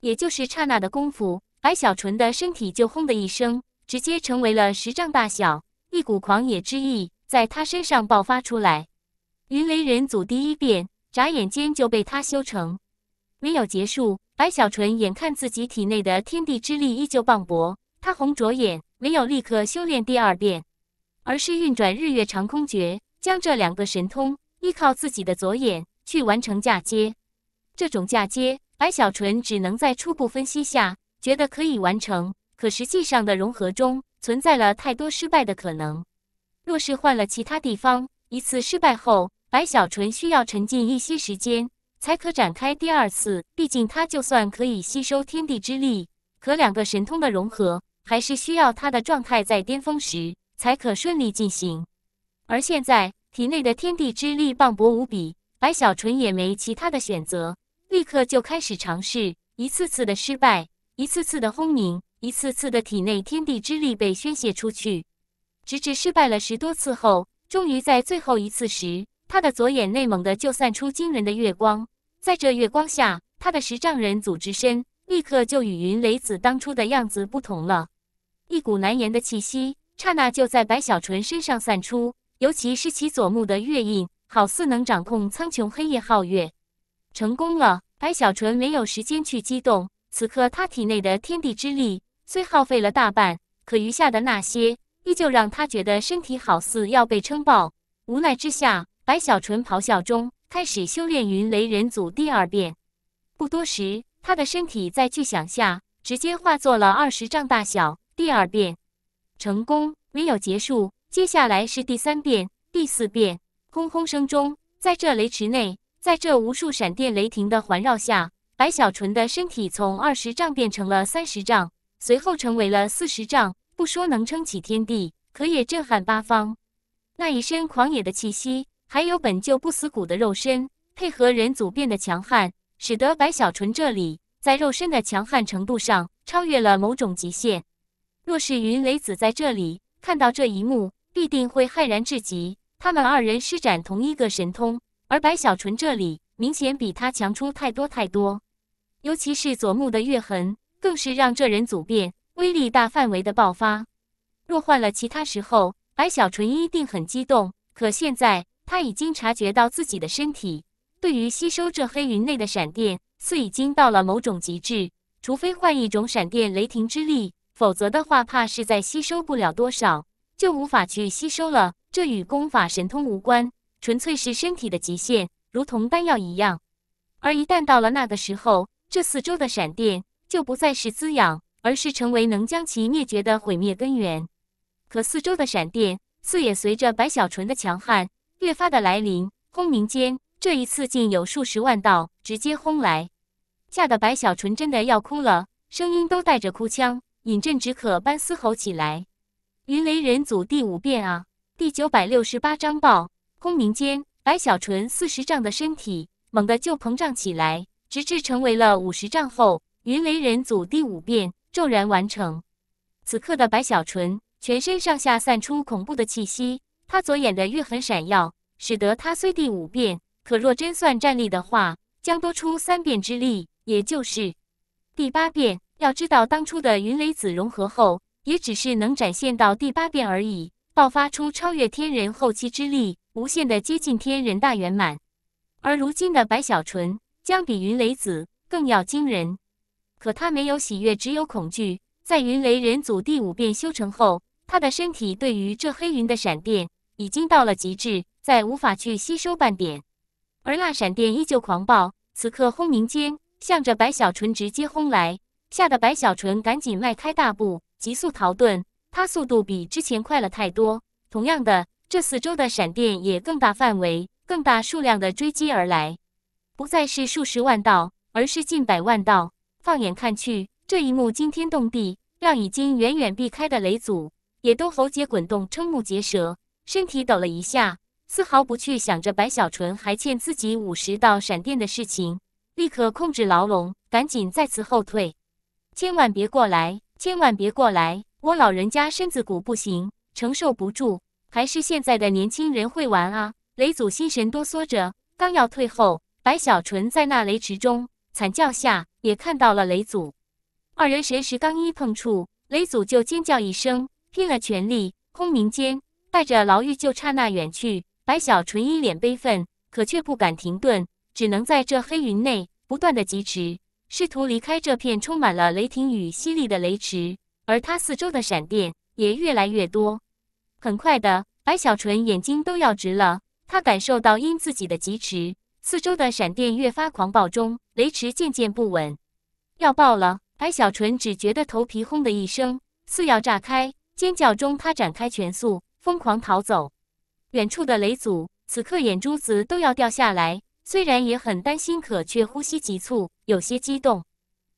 也就是刹那的功夫，白小纯的身体就轰的一声，直接成为了十丈大小。一股狂野之意在他身上爆发出来。云雷人祖第一变，眨眼间就被他修成。没有结束，白小纯眼看自己体内的天地之力依旧磅礴，他红着眼，没有立刻修炼第二变。而是运转日月长空诀，将这两个神通依靠自己的左眼去完成嫁接。这种嫁接，白小纯只能在初步分析下觉得可以完成，可实际上的融合中存在了太多失败的可能。若是换了其他地方，一次失败后，白小纯需要沉浸一些时间才可展开第二次。毕竟他就算可以吸收天地之力，可两个神通的融合还是需要他的状态在巅峰时。才可顺利进行，而现在体内的天地之力磅礴无比，白小纯也没其他的选择，立刻就开始尝试。一次次的失败，一次次的轰鸣，一次次的体内天地之力被宣泄出去，直至失败了十多次后，终于在最后一次时，他的左眼内猛地就散出惊人的月光。在这月光下，他的十丈人组织身立刻就与云雷子当初的样子不同了，一股难言的气息。刹那就在白小纯身上散出，尤其是其左目的月印，好似能掌控苍穹黑夜皓月。成功了，白小纯没有时间去激动。此刻他体内的天地之力虽耗费了大半，可余下的那些依旧让他觉得身体好似要被撑爆。无奈之下，白小纯咆哮中开始修炼云雷人祖第二变。不多时，他的身体在巨响下直接化作了二十丈大小。第二变。成功，没有结束。接下来是第三遍、第四遍，轰轰声中，在这雷池内，在这无数闪电雷霆的环绕下，白小纯的身体从二十丈变成了三十丈，随后成为了四十丈。不说能撑起天地，可也震撼八方。那一身狂野的气息，还有本就不死骨的肉身，配合人祖变的强悍，使得白小纯这里在肉身的强悍程度上超越了某种极限。若是云雷子在这里看到这一幕，必定会骇然至极。他们二人施展同一个神通，而白小纯这里明显比他强出太多太多。尤其是左目的月痕，更是让这人组变威力大范围的爆发。若换了其他时候，白小纯一定很激动。可现在，他已经察觉到自己的身体对于吸收这黑云内的闪电，似已经到了某种极致。除非换一种闪电雷霆之力。否则的话，怕是再吸收不了多少，就无法去吸收了。这与功法神通无关，纯粹是身体的极限，如同丹药一样。而一旦到了那个时候，这四周的闪电就不再是滋养，而是成为能将其灭绝的毁灭根源。可四周的闪电，似也随着白小纯的强悍越发的来临，轰鸣间，这一次竟有数十万道直接轰来，吓得白小纯真的要哭了，声音都带着哭腔。饮鸩止渴般嘶吼起来，云雷人祖第五遍啊！第九百六十八章爆空明间，白小纯四十丈的身体猛地就膨胀起来，直至成为了五十丈后，云雷人祖第五遍骤然完成。此刻的白小纯全身上下散出恐怖的气息，他左眼的月痕闪耀，使得他虽第五遍，可若真算战力的话，将多出三遍之力，也就是第八遍。要知道，当初的云雷子融合后，也只是能展现到第八变而已，爆发出超越天人后期之力，无限的接近天人大圆满。而如今的白小纯将比云雷子更要惊人，可他没有喜悦，只有恐惧。在云雷人祖第五变修成后，他的身体对于这黑云的闪电已经到了极致，再无法去吸收半点。而那闪电依旧狂暴，此刻轰鸣间，向着白小纯直接轰来。吓得白小纯赶紧迈开大步，急速逃遁。他速度比之前快了太多。同样的，这四周的闪电也更大范围、更大数量的追击而来，不再是数十万道，而是近百万道。放眼看去，这一幕惊天动地，让已经远远避开的雷祖也都喉结滚动，瞠目结舌，身体抖了一下，丝毫不去想着白小纯还欠自己五十道闪电的事情，立刻控制牢笼，赶紧再次后退。千万别过来！千万别过来！我老人家身子骨不行，承受不住。还是现在的年轻人会玩啊！雷祖心神哆嗦着，刚要退后，白小纯在那雷池中惨叫下，也看到了雷祖。二人神识刚一碰触，雷祖就尖叫一声，拼了全力，轰鸣间带着牢狱就刹那远去。白小纯一脸悲愤，可却不敢停顿，只能在这黑云内不断的疾驰。试图离开这片充满了雷霆与犀利的雷池，而他四周的闪电也越来越多。很快的，白小纯眼睛都要直了，他感受到因自己的疾驰，四周的闪电越发狂暴，中雷池渐渐不稳，要爆了！白小纯只觉得头皮轰的一声，似要炸开，尖叫中他展开全速，疯狂逃走。远处的雷祖此刻眼珠子都要掉下来。虽然也很担心，可却呼吸急促，有些激动。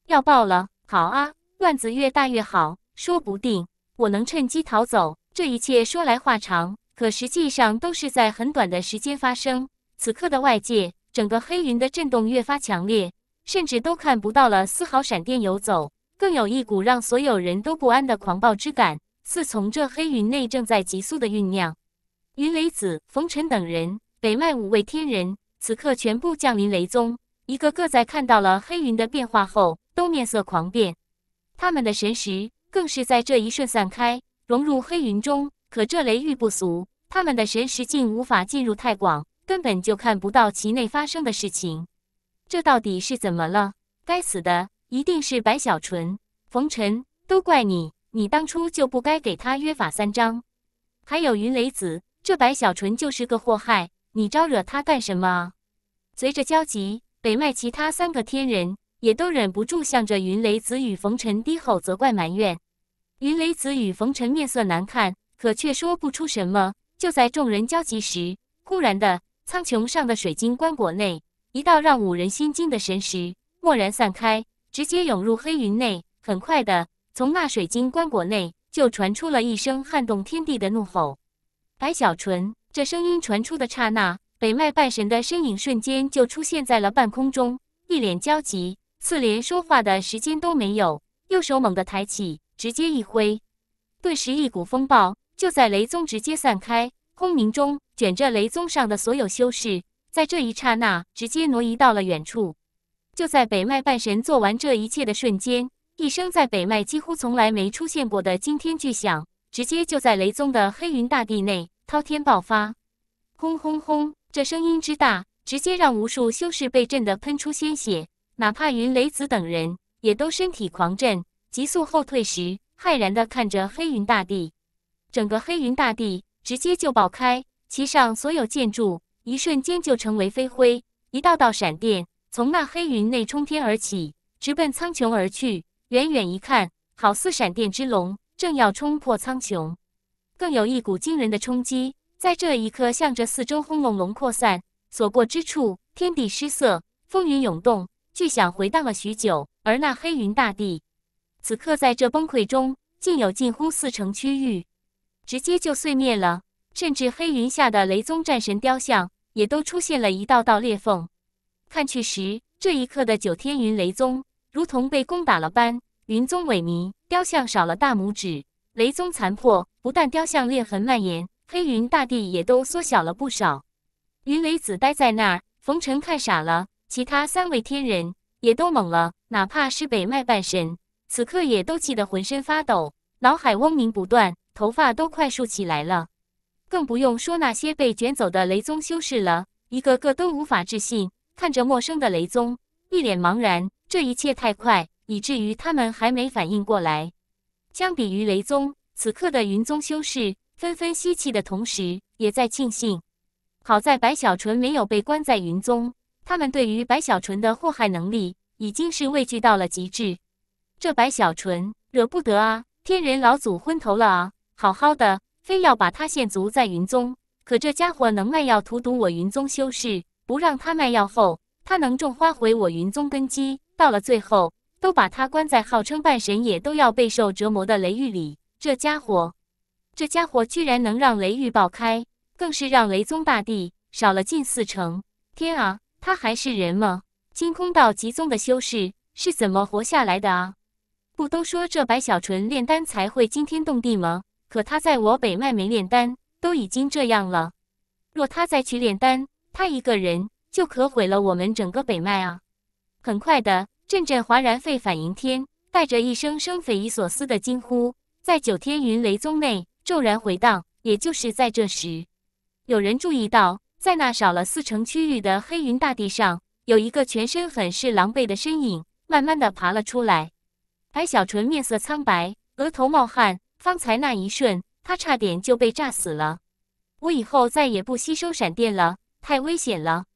要爆了，好啊，乱子越大越好，说不定我能趁机逃走。这一切说来话长，可实际上都是在很短的时间发生。此刻的外界，整个黑云的震动越发强烈，甚至都看不到了丝毫闪电游走，更有一股让所有人都不安的狂暴之感，似从这黑云内正在急速的酝酿。云雷子、冯尘等人，北脉五位天人。此刻全部降临雷宗，一个个在看到了黑云的变化后，都面色狂变。他们的神识更是在这一瞬散开，融入黑云中。可这雷域不俗，他们的神识竟无法进入太广，根本就看不到其内发生的事情。这到底是怎么了？该死的，一定是白小纯！冯尘，都怪你，你当初就不该给他约法三章。还有云雷子，这白小纯就是个祸害，你招惹他干什么啊？随着焦急，北脉其他三个天人也都忍不住向着云雷子与冯尘低吼责怪埋怨。云雷子与冯尘面色难看，可却说不出什么。就在众人焦急时，忽然的，苍穹上的水晶棺椁内，一道让五人心惊的神识蓦然散开，直接涌入黑云内。很快的，从那水晶棺椁内就传出了一声撼动天地的怒吼。白小纯，这声音传出的刹那。北麦半神的身影瞬间就出现在了半空中，一脸焦急，似连说话的时间都没有，右手猛地抬起，直接一挥，顿时一股风暴就在雷宗直接散开，轰鸣中卷着雷宗上的所有修士，在这一刹那直接挪移到了远处。就在北麦半神做完这一切的瞬间，一声在北麦几乎从来没出现过的惊天巨响，直接就在雷宗的黑云大地内滔天爆发，轰轰轰！这声音之大，直接让无数修士被震得喷出鲜血，哪怕云雷子等人也都身体狂震，急速后退时，骇然地看着黑云大地。整个黑云大地直接就爆开，其上所有建筑一瞬间就成为飞灰。一道道闪电从那黑云内冲天而起，直奔苍穹而去，远远一看，好似闪电之龙正要冲破苍穹。更有一股惊人的冲击。在这一刻，向着四周轰隆隆扩散，所过之处天地失色，风云涌动，巨响回荡了许久。而那黑云大地，此刻在这崩溃中，竟有近乎四成区域直接就碎灭了，甚至黑云下的雷宗战神雕像也都出现了一道道裂缝。看去时，这一刻的九天云雷宗如同被攻打了般，云宗萎靡，雕像少了大拇指，雷宗残破，不但雕像裂痕蔓延。黑云大地也都缩小了不少，云雷子呆在那儿，冯晨看傻了，其他三位天人也都懵了，哪怕是北脉半神，此刻也都气得浑身发抖，脑海嗡鸣不断，头发都快竖起来了。更不用说那些被卷走的雷宗修士了，一个个都无法置信，看着陌生的雷宗，一脸茫然。这一切太快，以至于他们还没反应过来。相比于雷宗，此刻的云宗修士。纷纷吸气的同时，也在庆幸，好在白小纯没有被关在云宗。他们对于白小纯的祸害能力，已经是畏惧到了极致。这白小纯惹不得啊！天人老祖昏头了啊！好好的，非要把他献足在云宗。可这家伙能卖药荼毒我云宗修士，不让他卖药后，他能种花毁我云宗根基。到了最后，都把他关在号称半神也都要备受折磨的雷狱里。这家伙。这家伙居然能让雷域爆开，更是让雷宗大帝少了近四成！天啊，他还是人吗？金空道极宗的修士是怎么活下来的啊？不都说这白小纯炼丹才会惊天动地吗？可他在我北脉没炼丹，都已经这样了。若他再去炼丹，他一个人就可毁了我们整个北脉啊！很快的，阵阵哗然沸反盈天，带着一声声匪夷所思的惊呼，在九天云雷宗内。骤然回荡，也就是在这时，有人注意到，在那少了四成区域的黑云大地上，有一个全身很是狼狈的身影，慢慢的爬了出来。白小纯面色苍白，额头冒汗，方才那一瞬，他差点就被炸死了。我以后再也不吸收闪电了，太危险了。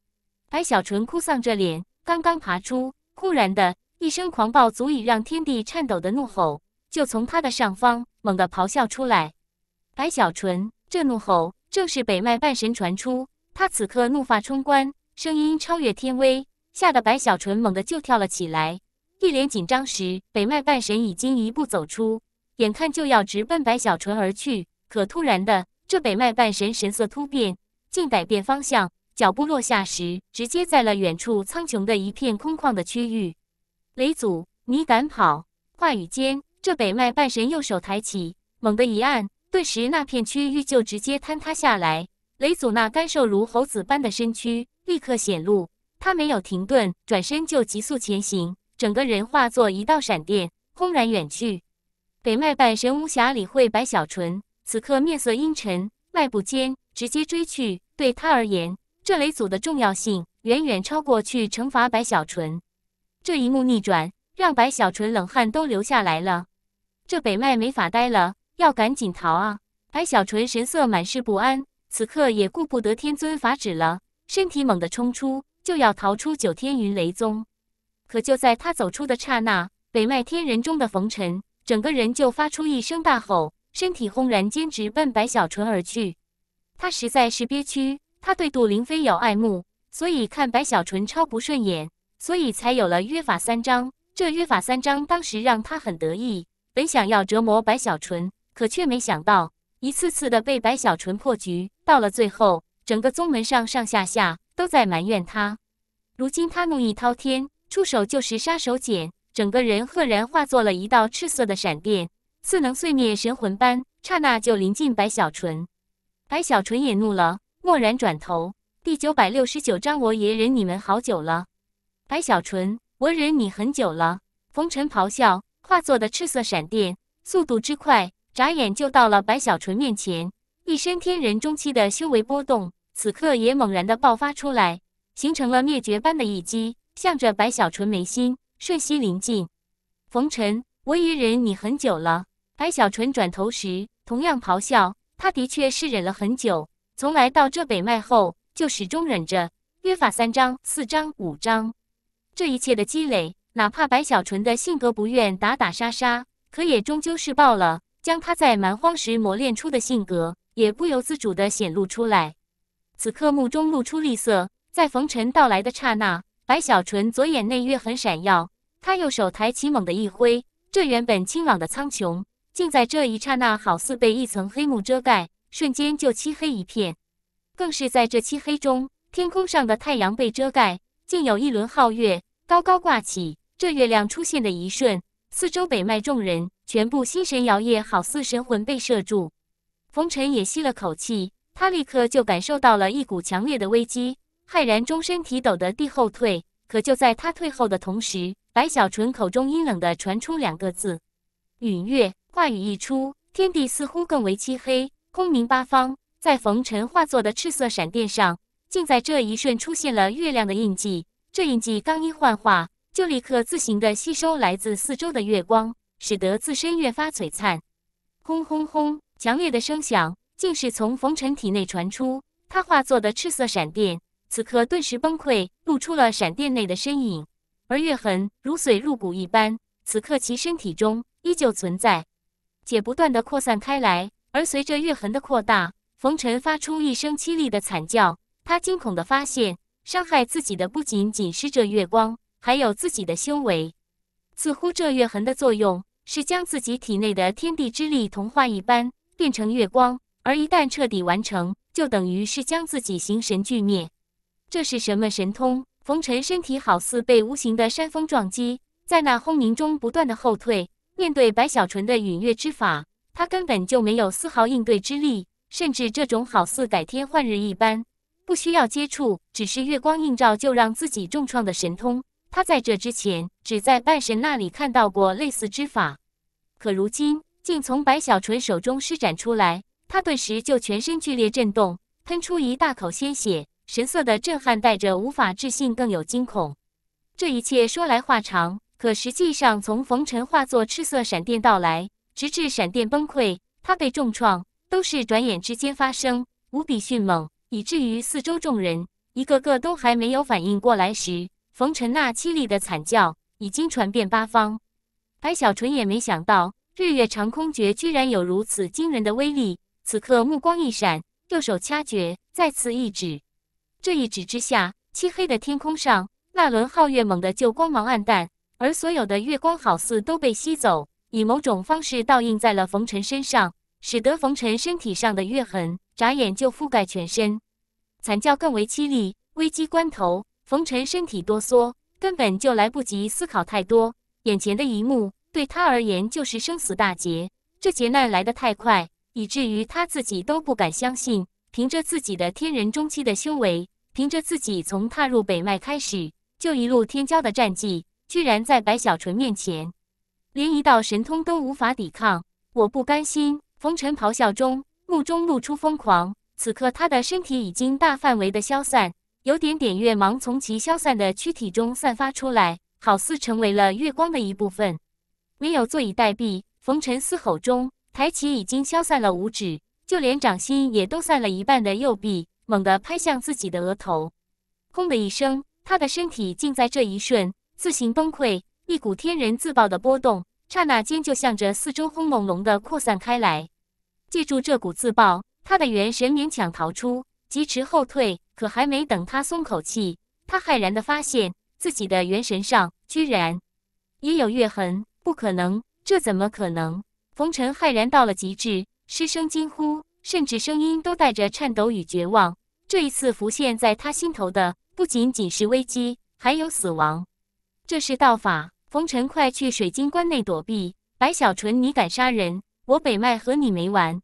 白小纯哭丧着脸，刚刚爬出，忽然的一声狂暴足以让天地颤抖的怒吼，就从他的上方猛地咆哮出来。白小纯，这怒吼正是北脉半神传出。他此刻怒发冲冠，声音超越天威，吓得白小纯猛地就跳了起来，一脸紧张。时，北脉半神已经一步走出，眼看就要直奔白小纯而去。可突然的，这北脉半神神色突变，竟改变方向，脚步落下时，直接在了远处苍穹的一片空旷的区域。雷祖，你敢跑？话语间，这北脉半神右手抬起，猛地一按。顿时，那片区域就直接坍塌下来。雷祖那干瘦如猴子般的身躯立刻显露，他没有停顿，转身就急速前行，整个人化作一道闪电，轰然远去。北脉半神无暇理会白小纯，此刻面色阴沉，迈步间直接追去。对他而言，这雷祖的重要性远远超过去惩罚白小纯。这一幕逆转，让白小纯冷汗都流下来了。这北脉没法待了。要赶紧逃啊！白小纯神色满是不安，此刻也顾不得天尊法旨了，身体猛地冲出，就要逃出九天云雷宗。可就在他走出的刹那，北脉天人中的冯尘整个人就发出一声大吼，身体轰然间直奔白小纯而去。他实在是憋屈，他对杜凌飞有爱慕，所以看白小纯超不顺眼，所以才有了约法三章。这约法三章当时让他很得意，本想要折磨白小纯。可却没想到，一次次的被白小纯破局，到了最后，整个宗门上上下下都在埋怨他。如今他怒意滔天，出手就是杀手锏，整个人赫然化作了一道赤色的闪电，似能碎灭神魂般，刹那就临近白小纯。白小纯也怒了，蓦然转头。第九百六十九章，我也忍你们好久了，白小纯，我忍你很久了。冯尘咆哮，化作的赤色闪电，速度之快。眨眼就到了白小纯面前，一身天人中期的修为波动，此刻也猛然的爆发出来，形成了灭绝般的一击，向着白小纯眉心。瞬息临近，冯尘，我已忍你很久了。白小纯转头时，同样咆哮。他的确是忍了很久，从来到这北脉后，就始终忍着。约法三章、四章、五章，这一切的积累，哪怕白小纯的性格不愿打打杀杀，可也终究是爆了。将他在蛮荒时磨练出的性格，也不由自主地显露出来。此刻目中露出厉色，在冯尘到来的刹那，白小纯左眼内月痕闪耀，他右手抬起，猛地一挥，这原本清朗的苍穹，竟在这一刹那好似被一层黑幕遮盖，瞬间就漆黑一片。更是在这漆黑中，天空上的太阳被遮盖，竟有一轮皓月高高挂起。这月亮出现的一瞬。四周北脉众人全部心神摇曳，好似神魂被摄住。冯尘也吸了口气，他立刻就感受到了一股强烈的危机，骇然中身体抖得地后退。可就在他退后的同时，白小纯口中阴冷的传出两个字：“陨月。”话语一出，天地似乎更为漆黑，空明八方。在冯尘化作的赤色闪电上，竟在这一瞬出现了月亮的印记。这印记刚一幻化。就立刻自行的吸收来自四周的月光，使得自身越发璀璨。轰轰轰！强烈的声响竟是从冯尘体内传出。他化作的赤色闪电，此刻顿时崩溃，露出了闪电内的身影。而月痕如髓入骨一般，此刻其身体中依旧存在，且不断的扩散开来。而随着月痕的扩大，冯尘发出一声凄厉的惨叫。他惊恐的发现，伤害自己的不仅仅是这月光。还有自己的修为，似乎这月痕的作用是将自己体内的天地之力同化一般，变成月光。而一旦彻底完成，就等于是将自己形神俱灭。这是什么神通？冯尘身体好似被无形的山峰撞击，在那轰鸣中不断的后退。面对白小纯的陨月之法，他根本就没有丝毫应对之力。甚至这种好似改天换日一般，不需要接触，只是月光映照就让自己重创的神通。他在这之前只在半神那里看到过类似之法，可如今竟从白小纯手中施展出来，他顿时就全身剧烈震动，喷出一大口鲜血，神色的震撼带着无法置信，更有惊恐。这一切说来话长，可实际上从冯尘化作赤色闪电到来，直至闪电崩溃，他被重创，都是转眼之间发生，无比迅猛，以至于四周众人一个个都还没有反应过来时。冯尘那凄厉的惨叫已经传遍八方，白小纯也没想到日月长空诀居然有如此惊人的威力。此刻目光一闪，右手掐诀，再次一指。这一指之下，漆黑的天空上那轮皓月猛地就光芒暗淡，而所有的月光好似都被吸走，以某种方式倒映在了冯尘身上，使得冯尘身体上的月痕眨眼就覆盖全身。惨叫更为凄厉，危机关头。冯尘身体哆嗦，根本就来不及思考太多。眼前的一幕对他而言就是生死大劫，这劫难来得太快，以至于他自己都不敢相信。凭着自己的天人中期的修为，凭着自己从踏入北脉开始就一路天骄的战绩，居然在白小纯面前连一道神通都无法抵抗。我不甘心！冯尘咆哮中，目中露出疯狂。此刻他的身体已经大范围的消散。有点点月芒从其消散的躯体中散发出来，好似成为了月光的一部分。唯有坐以待毙。冯尘嘶吼中，抬起已经消散了五指，就连掌心也都散了一半的右臂，猛地拍向自己的额头。轰的一声，他的身体竟在这一瞬自行崩溃，一股天人自爆的波动，刹那间就向着四周轰隆隆的扩散开来。借助这股自爆，他的元神勉强逃出，疾驰后退。可还没等他松口气，他骇然地发现自己的元神上居然也有月痕，不可能，这怎么可能？冯尘骇然到了极致，失声惊呼，甚至声音都带着颤抖与绝望。这一次浮现在他心头的不仅仅是危机，还有死亡。这是道法，冯晨，快去水晶棺内躲避！白小纯，你敢杀人，我北脉和你没完！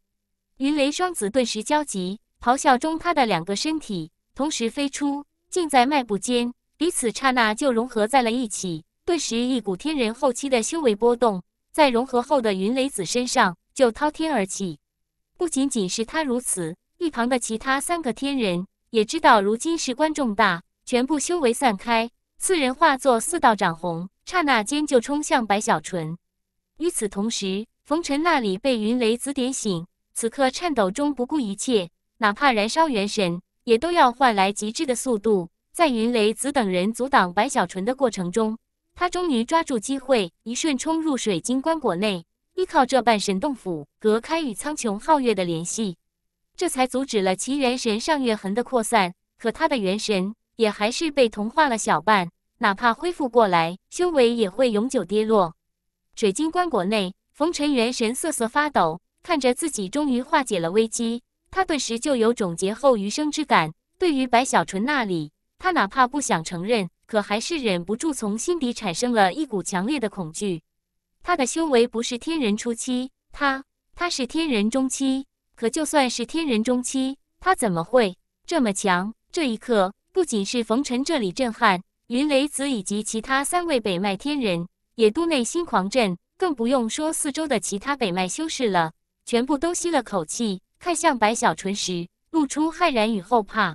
云雷双子顿时焦急，咆哮中他的两个身体。同时飞出，竟在迈步间，彼此刹那就融合在了一起。顿时，一股天人后期的修为波动，在融合后的云雷子身上就滔天而起。不仅仅是他如此，一旁的其他三个天人也知道如今事关重大，全部修为散开，四人化作四道长红，刹那间就冲向白小纯。与此同时，冯尘那里被云雷子点醒，此刻颤抖中不顾一切，哪怕燃烧元神。也都要换来极致的速度。在云雷子等人阻挡白小纯的过程中，他终于抓住机会，一瞬冲入水晶棺椁内，依靠这半神洞府隔开与苍穹皓月的联系，这才阻止了其元神上月痕的扩散。可他的元神也还是被同化了小半，哪怕恢复过来，修为也会永久跌落。水晶棺椁内，冯尘元神瑟瑟发抖，看着自己终于化解了危机。他顿时就有种劫后余生之感。对于白小纯那里，他哪怕不想承认，可还是忍不住从心底产生了一股强烈的恐惧。他的修为不是天人初期，他他是天人中期。可就算是天人中期，他怎么会这么强？这一刻，不仅是冯尘这里震撼，云雷子以及其他三位北脉天人也都内心狂震，更不用说四周的其他北脉修士了，全部都吸了口气。看向白小纯时，露出骇然与后怕。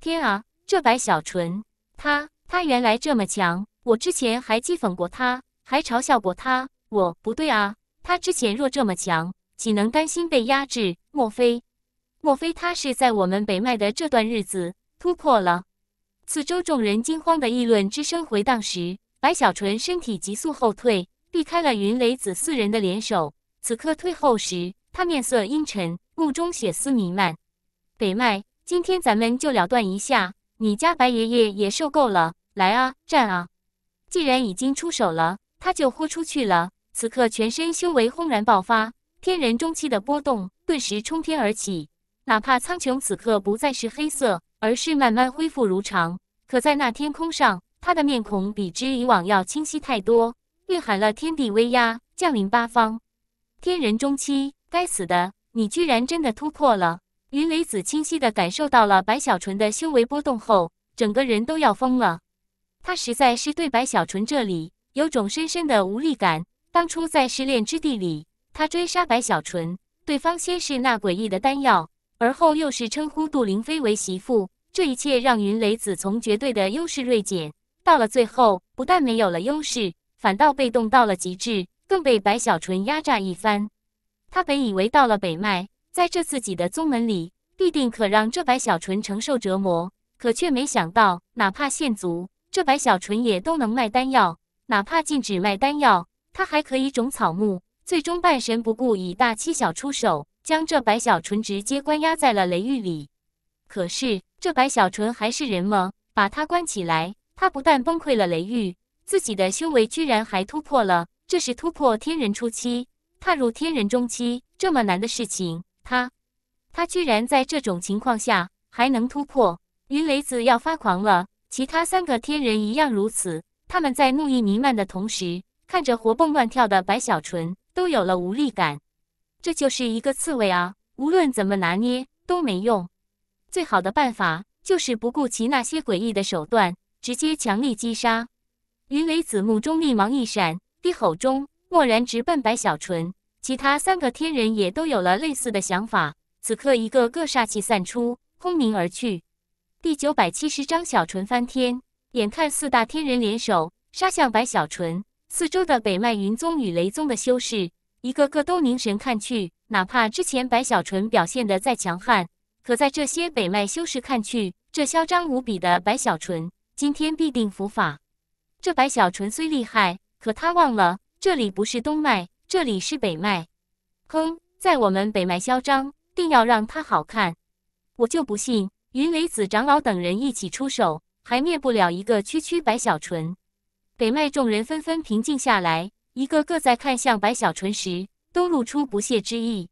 天啊，这白小纯，他他原来这么强！我之前还讥讽过他，还嘲笑过他。我不对啊，他之前若这么强，岂能甘心被压制？莫非，莫非他是在我们北麦的这段日子突破了？四周众人惊慌的议论之声回荡时，白小纯身体急速后退，避开了云雷子四人的联手。此刻退后时，他面色阴沉。目中血丝弥漫，北麦，今天咱们就了断一下。你家白爷爷也受够了，来啊，战啊！既然已经出手了，他就豁出去了。此刻全身修为轰然爆发，天人中期的波动顿时冲天而起。哪怕苍穹此刻不再是黑色，而是慢慢恢复如常，可在那天空上，他的面孔比之以往要清晰太多，蕴含了天地威压，降临八方。天人中期，该死的！你居然真的突破了！云雷子清晰地感受到了白小纯的修为波动后，整个人都要疯了。他实在是对白小纯这里有种深深的无力感。当初在试炼之地里，他追杀白小纯，对方先是那诡异的丹药，而后又是称呼杜凌飞为媳妇，这一切让云雷子从绝对的优势锐减，到了最后，不但没有了优势，反倒被动到了极致，更被白小纯压榨一番。他本以为到了北脉，在这自己的宗门里必定可让这白小纯承受折磨，可却没想到，哪怕现足，这白小纯也都能卖丹药；哪怕禁止卖丹药，他还可以种草木。最终，半神不顾以大欺小，出手将这白小纯直接关押在了雷狱里。可是，这白小纯还是人吗？把他关起来，他不但崩溃了雷狱，自己的修为居然还突破了，这是突破天人初期。踏入天人中期这么难的事情，他，他居然在这种情况下还能突破！云雷子要发狂了，其他三个天人一样如此。他们在怒意弥漫的同时，看着活蹦乱跳的白小纯，都有了无力感。这就是一个刺猬啊，无论怎么拿捏都没用。最好的办法就是不顾及那些诡异的手段，直接强力击杀。云雷子目中厉芒一闪，低吼中。蓦然，直奔白小纯。其他三个天人也都有了类似的想法。此刻，一个个煞气散出，轰鸣而去。第九百七十章：小纯翻天。眼看四大天人联手杀向白小纯，四周的北脉云宗与雷宗的修士，一个个都凝神看去。哪怕之前白小纯表现的再强悍，可在这些北脉修士看去，这嚣张无比的白小纯，今天必定伏法。这白小纯虽厉害，可他忘了。这里不是东脉，这里是北脉。哼，在我们北脉嚣张，定要让他好看！我就不信云雷子长老等人一起出手，还灭不了一个区区白小纯。北脉众人纷纷平静下来，一个个在看向白小纯时，都露出不屑之意。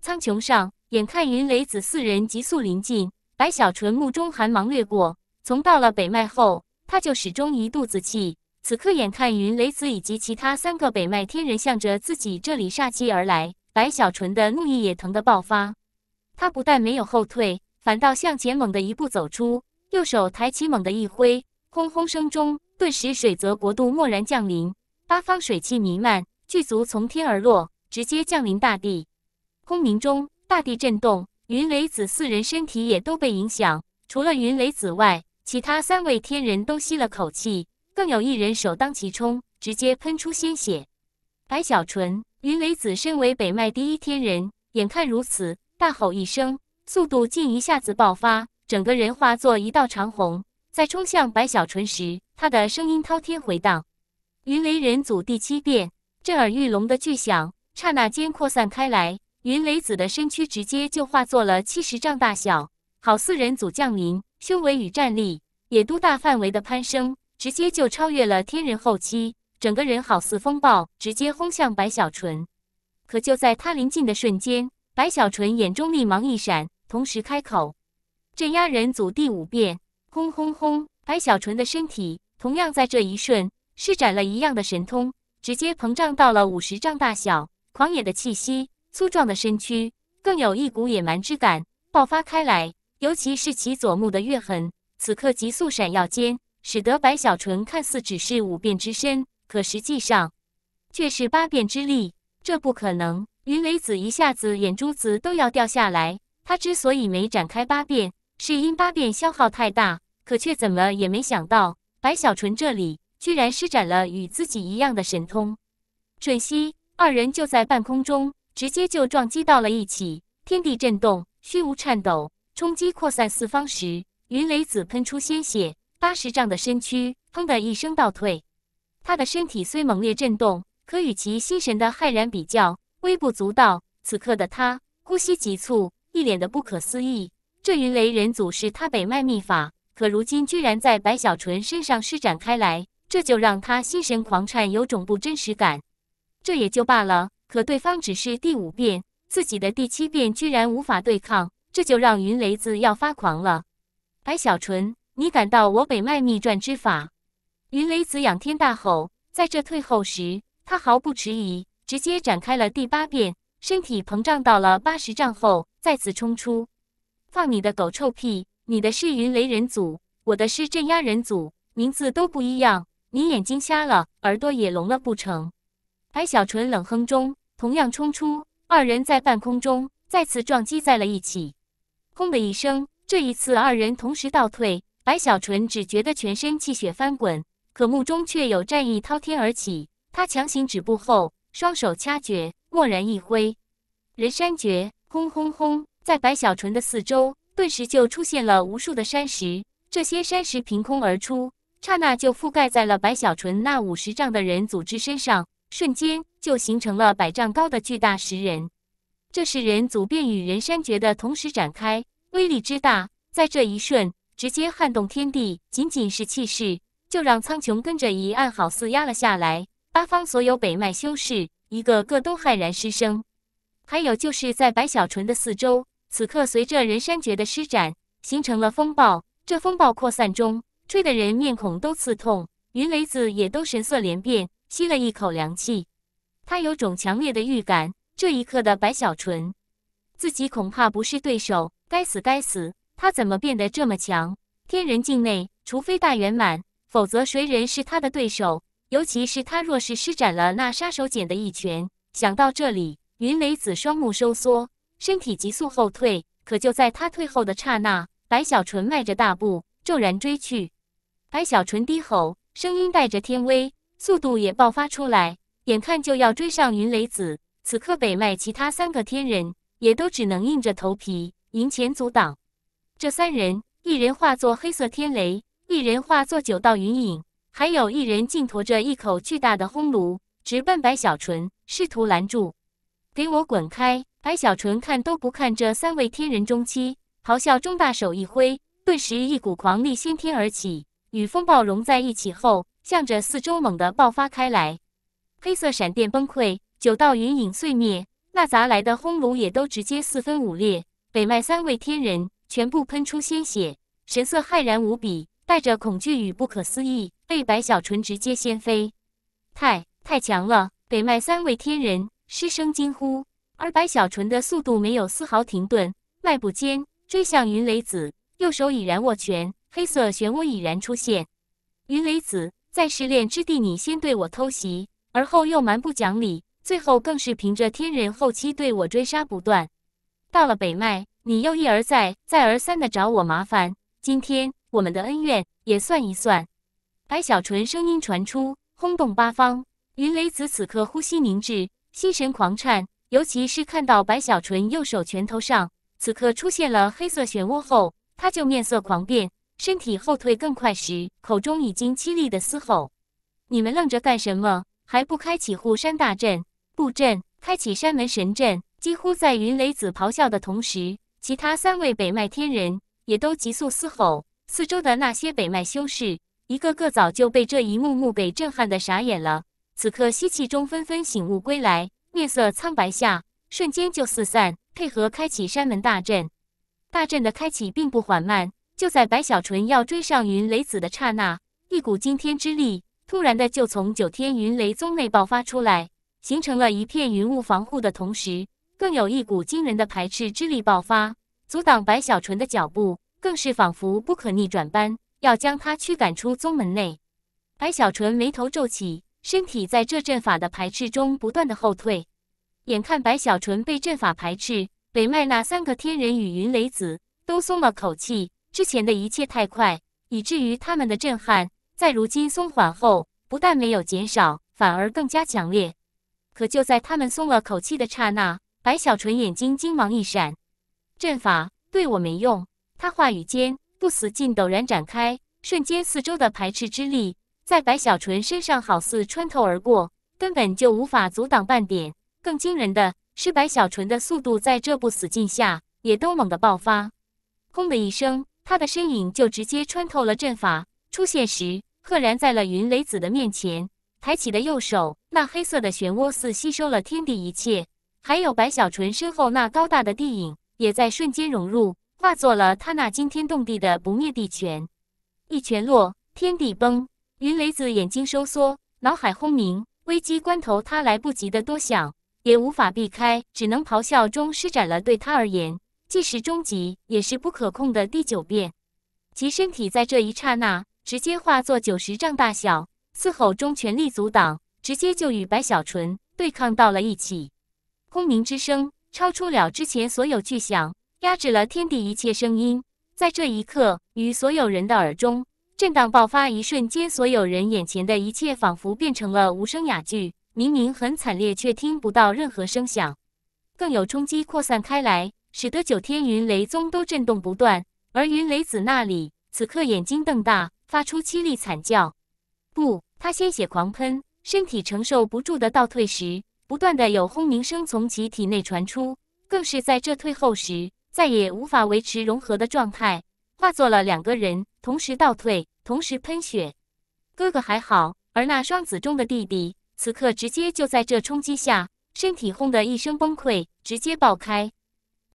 苍穹上，眼看云雷子四人急速临近，白小纯目中寒芒掠过。从到了北脉后，他就始终一肚子气。此刻，眼看云雷子以及其他三个北脉天人向着自己这里煞气而来，白小纯的怒意也腾的爆发。他不但没有后退，反倒向前猛的一步走出，右手抬起，猛的一挥，轰轰声中，顿时水泽国度蓦然降临，八方水气弥漫，巨足从天而落，直接降临大地。轰鸣中，大地震动，云雷子四人身体也都被影响。除了云雷子外，其他三位天人都吸了口气。更有一人首当其冲，直接喷出鲜血。白小纯、云雷子身为北脉第一天人，眼看如此，大吼一声，速度竟一下子爆发，整个人化作一道长虹，在冲向白小纯时，他的声音滔天回荡。云雷人祖第七变，震耳欲聋的巨响刹那间扩散开来。云雷子的身躯直接就化作了七十丈大小，好四人组降临，修为与战力也都大范围的攀升。直接就超越了天人后期，整个人好似风暴，直接轰向白小纯。可就在他临近的瞬间，白小纯眼中厉芒一闪，同时开口：“镇压人祖第五变！”轰轰轰！白小纯的身体同样在这一瞬施展了一样的神通，直接膨胀到了五十丈大小。狂野的气息，粗壮的身躯，更有一股野蛮之感爆发开来。尤其是其左目的月痕，此刻急速闪耀间。使得白小纯看似只是五变之身，可实际上却是八变之力。这不可能！云雷子一下子眼珠子都要掉下来。他之所以没展开八变，是因八变消耗太大。可却怎么也没想到，白小纯这里居然施展了与自己一样的神通。瞬息，二人就在半空中直接就撞击到了一起，天地震动，虚无颤抖。冲击扩散四方时，云雷子喷出鲜血。八十丈的身躯，砰的一声倒退。他的身体虽猛烈震动，可与其心神的骇然比较，微不足道。此刻的他呼吸急促，一脸的不可思议。这云雷人祖是他北脉秘法，可如今居然在白小纯身上施展开来，这就让他心神狂颤，有种不真实感。这也就罢了，可对方只是第五遍，自己的第七遍居然无法对抗，这就让云雷子要发狂了。白小纯。你敢到我北脉秘传之法？云雷子仰天大吼，在这退后时，他毫不迟疑，直接展开了第八变，身体膨胀到了八十丈后，再次冲出。放你的狗臭屁！你的是云雷人祖，我的是镇压人祖，名字都不一样，你眼睛瞎了，耳朵也聋了不成？白小纯冷哼中，同样冲出，二人在半空中再次撞击在了一起，轰的一声，这一次二人同时倒退。白小纯只觉得全身气血翻滚，可目中却有战意滔天而起。他强行止步后，双手掐诀，蓦然一挥，人山诀！轰轰轰！在白小纯的四周，顿时就出现了无数的山石。这些山石凭空而出，刹那就覆盖在了白小纯那五十丈的人组织身上，瞬间就形成了百丈高的巨大石人。这是人组便与人山诀的同时展开，威力之大，在这一瞬。直接撼动天地，仅仅是气势，就让苍穹跟着一暗，好似压了下来。八方所有北脉修士，一个个都骇然失声。还有就是在白小纯的四周，此刻随着人山诀的施展，形成了风暴。这风暴扩散中，吹的人面孔都刺痛，云雷子也都神色连变，吸了一口凉气。他有种强烈的预感，这一刻的白小纯，自己恐怕不是对手。该死，该死！他怎么变得这么强？天人境内，除非大圆满，否则谁人是他的对手？尤其是他若是施展了那杀手锏的一拳。想到这里，云雷子双目收缩，身体急速后退。可就在他退后的刹那，白小纯迈着大步骤然追去。白小纯低吼，声音带着天威，速度也爆发出来，眼看就要追上云雷子。此刻，北脉其他三个天人也都只能硬着头皮迎前阻挡。这三人，一人化作黑色天雷，一人化作九道云影，还有一人竟驮着一口巨大的轰炉，直奔白小纯，试图拦住。给我滚开！白小纯看都不看这三位天人中期，咆哮中大手一挥，顿时一股狂力掀天而起，与风暴融在一起后，向着四周猛地爆发开来。黑色闪电崩溃，九道云影碎灭，那砸来的轰炉也都直接四分五裂。北脉三位天人。全部喷出鲜血，神色骇然无比，带着恐惧与不可思议，被白小纯直接掀飞。太太强了！北脉三位天人失声惊呼。而白小纯的速度没有丝毫停顿，迈步间追向云雷子，右手已然握拳，黑色漩涡已然出现。云雷子，在试炼之地，你先对我偷袭，而后又蛮不讲理，最后更是凭着天人后期对我追杀不断。到了北脉。你又一而再、再而三的找我麻烦，今天我们的恩怨也算一算。白小纯声音传出，轰动八方。云雷子此刻呼吸凝滞，心神狂颤，尤其是看到白小纯右手拳头上此刻出现了黑色漩涡后，他就面色狂变，身体后退更快时，口中已经凄厉的嘶吼：“你们愣着干什么？还不开启护山大阵，布阵，开启山门神阵！”几乎在云雷子咆哮的同时。其他三位北脉天人也都急速嘶吼，四周的那些北脉修士一个个早就被这一幕幕给震撼的傻眼了。此刻吸气中纷纷醒悟归来，面色苍白下，瞬间就四散配合开启山门大阵。大阵的开启并不缓慢，就在白小纯要追上云雷子的刹那，一股惊天之力突然的就从九天云雷宗内爆发出来，形成了一片云雾防护的同时。更有一股惊人的排斥之力爆发，阻挡白小纯的脚步，更是仿佛不可逆转般，要将他驱赶出宗门内。白小纯眉头皱起，身体在这阵法的排斥中不断的后退。眼看白小纯被阵法排斥，北麦那三个天人与云雷子都松了口气。之前的一切太快，以至于他们的震撼在如今松缓后，不但没有减少，反而更加强烈。可就在他们松了口气的刹那，白小纯眼睛金芒一闪，阵法对我没用。他话语间，不死劲陡然展开，瞬间四周的排斥之力在白小纯身上好似穿透而过，根本就无法阻挡半点。更惊人的是，白小纯的速度在这不死劲下也都猛地爆发。轰的一声，他的身影就直接穿透了阵法，出现时赫然在了云雷子的面前。抬起的右手，那黑色的漩涡似吸收了天地一切。还有白小纯身后那高大的地影，也在瞬间融入，化作了他那惊天动地的不灭地拳。一拳落，天地崩。云雷子眼睛收缩，脑海轰鸣。危机关头，他来不及的多想，也无法避开，只能咆哮中施展了对他而言既是终极也是不可控的第九变。其身体在这一刹那直接化作九十丈大小，嘶吼中全力阻挡，直接就与白小纯对抗到了一起。轰鸣之声超出了之前所有巨响，压制了天地一切声音。在这一刻，于所有人的耳中，震荡爆发一瞬间，所有人眼前的一切仿佛变成了无声哑剧。明明很惨烈，却听不到任何声响。更有冲击扩散开来，使得九天云雷宗都震动不断。而云雷子那里，此刻眼睛瞪大，发出凄厉惨叫。不，他鲜血狂喷，身体承受不住的倒退时。不断的有轰鸣声从其体内传出，更是在这退后时，再也无法维持融合的状态，化作了两个人同时倒退，同时喷血。哥哥还好，而那双子中的弟弟，此刻直接就在这冲击下，身体轰的一声崩溃，直接爆开。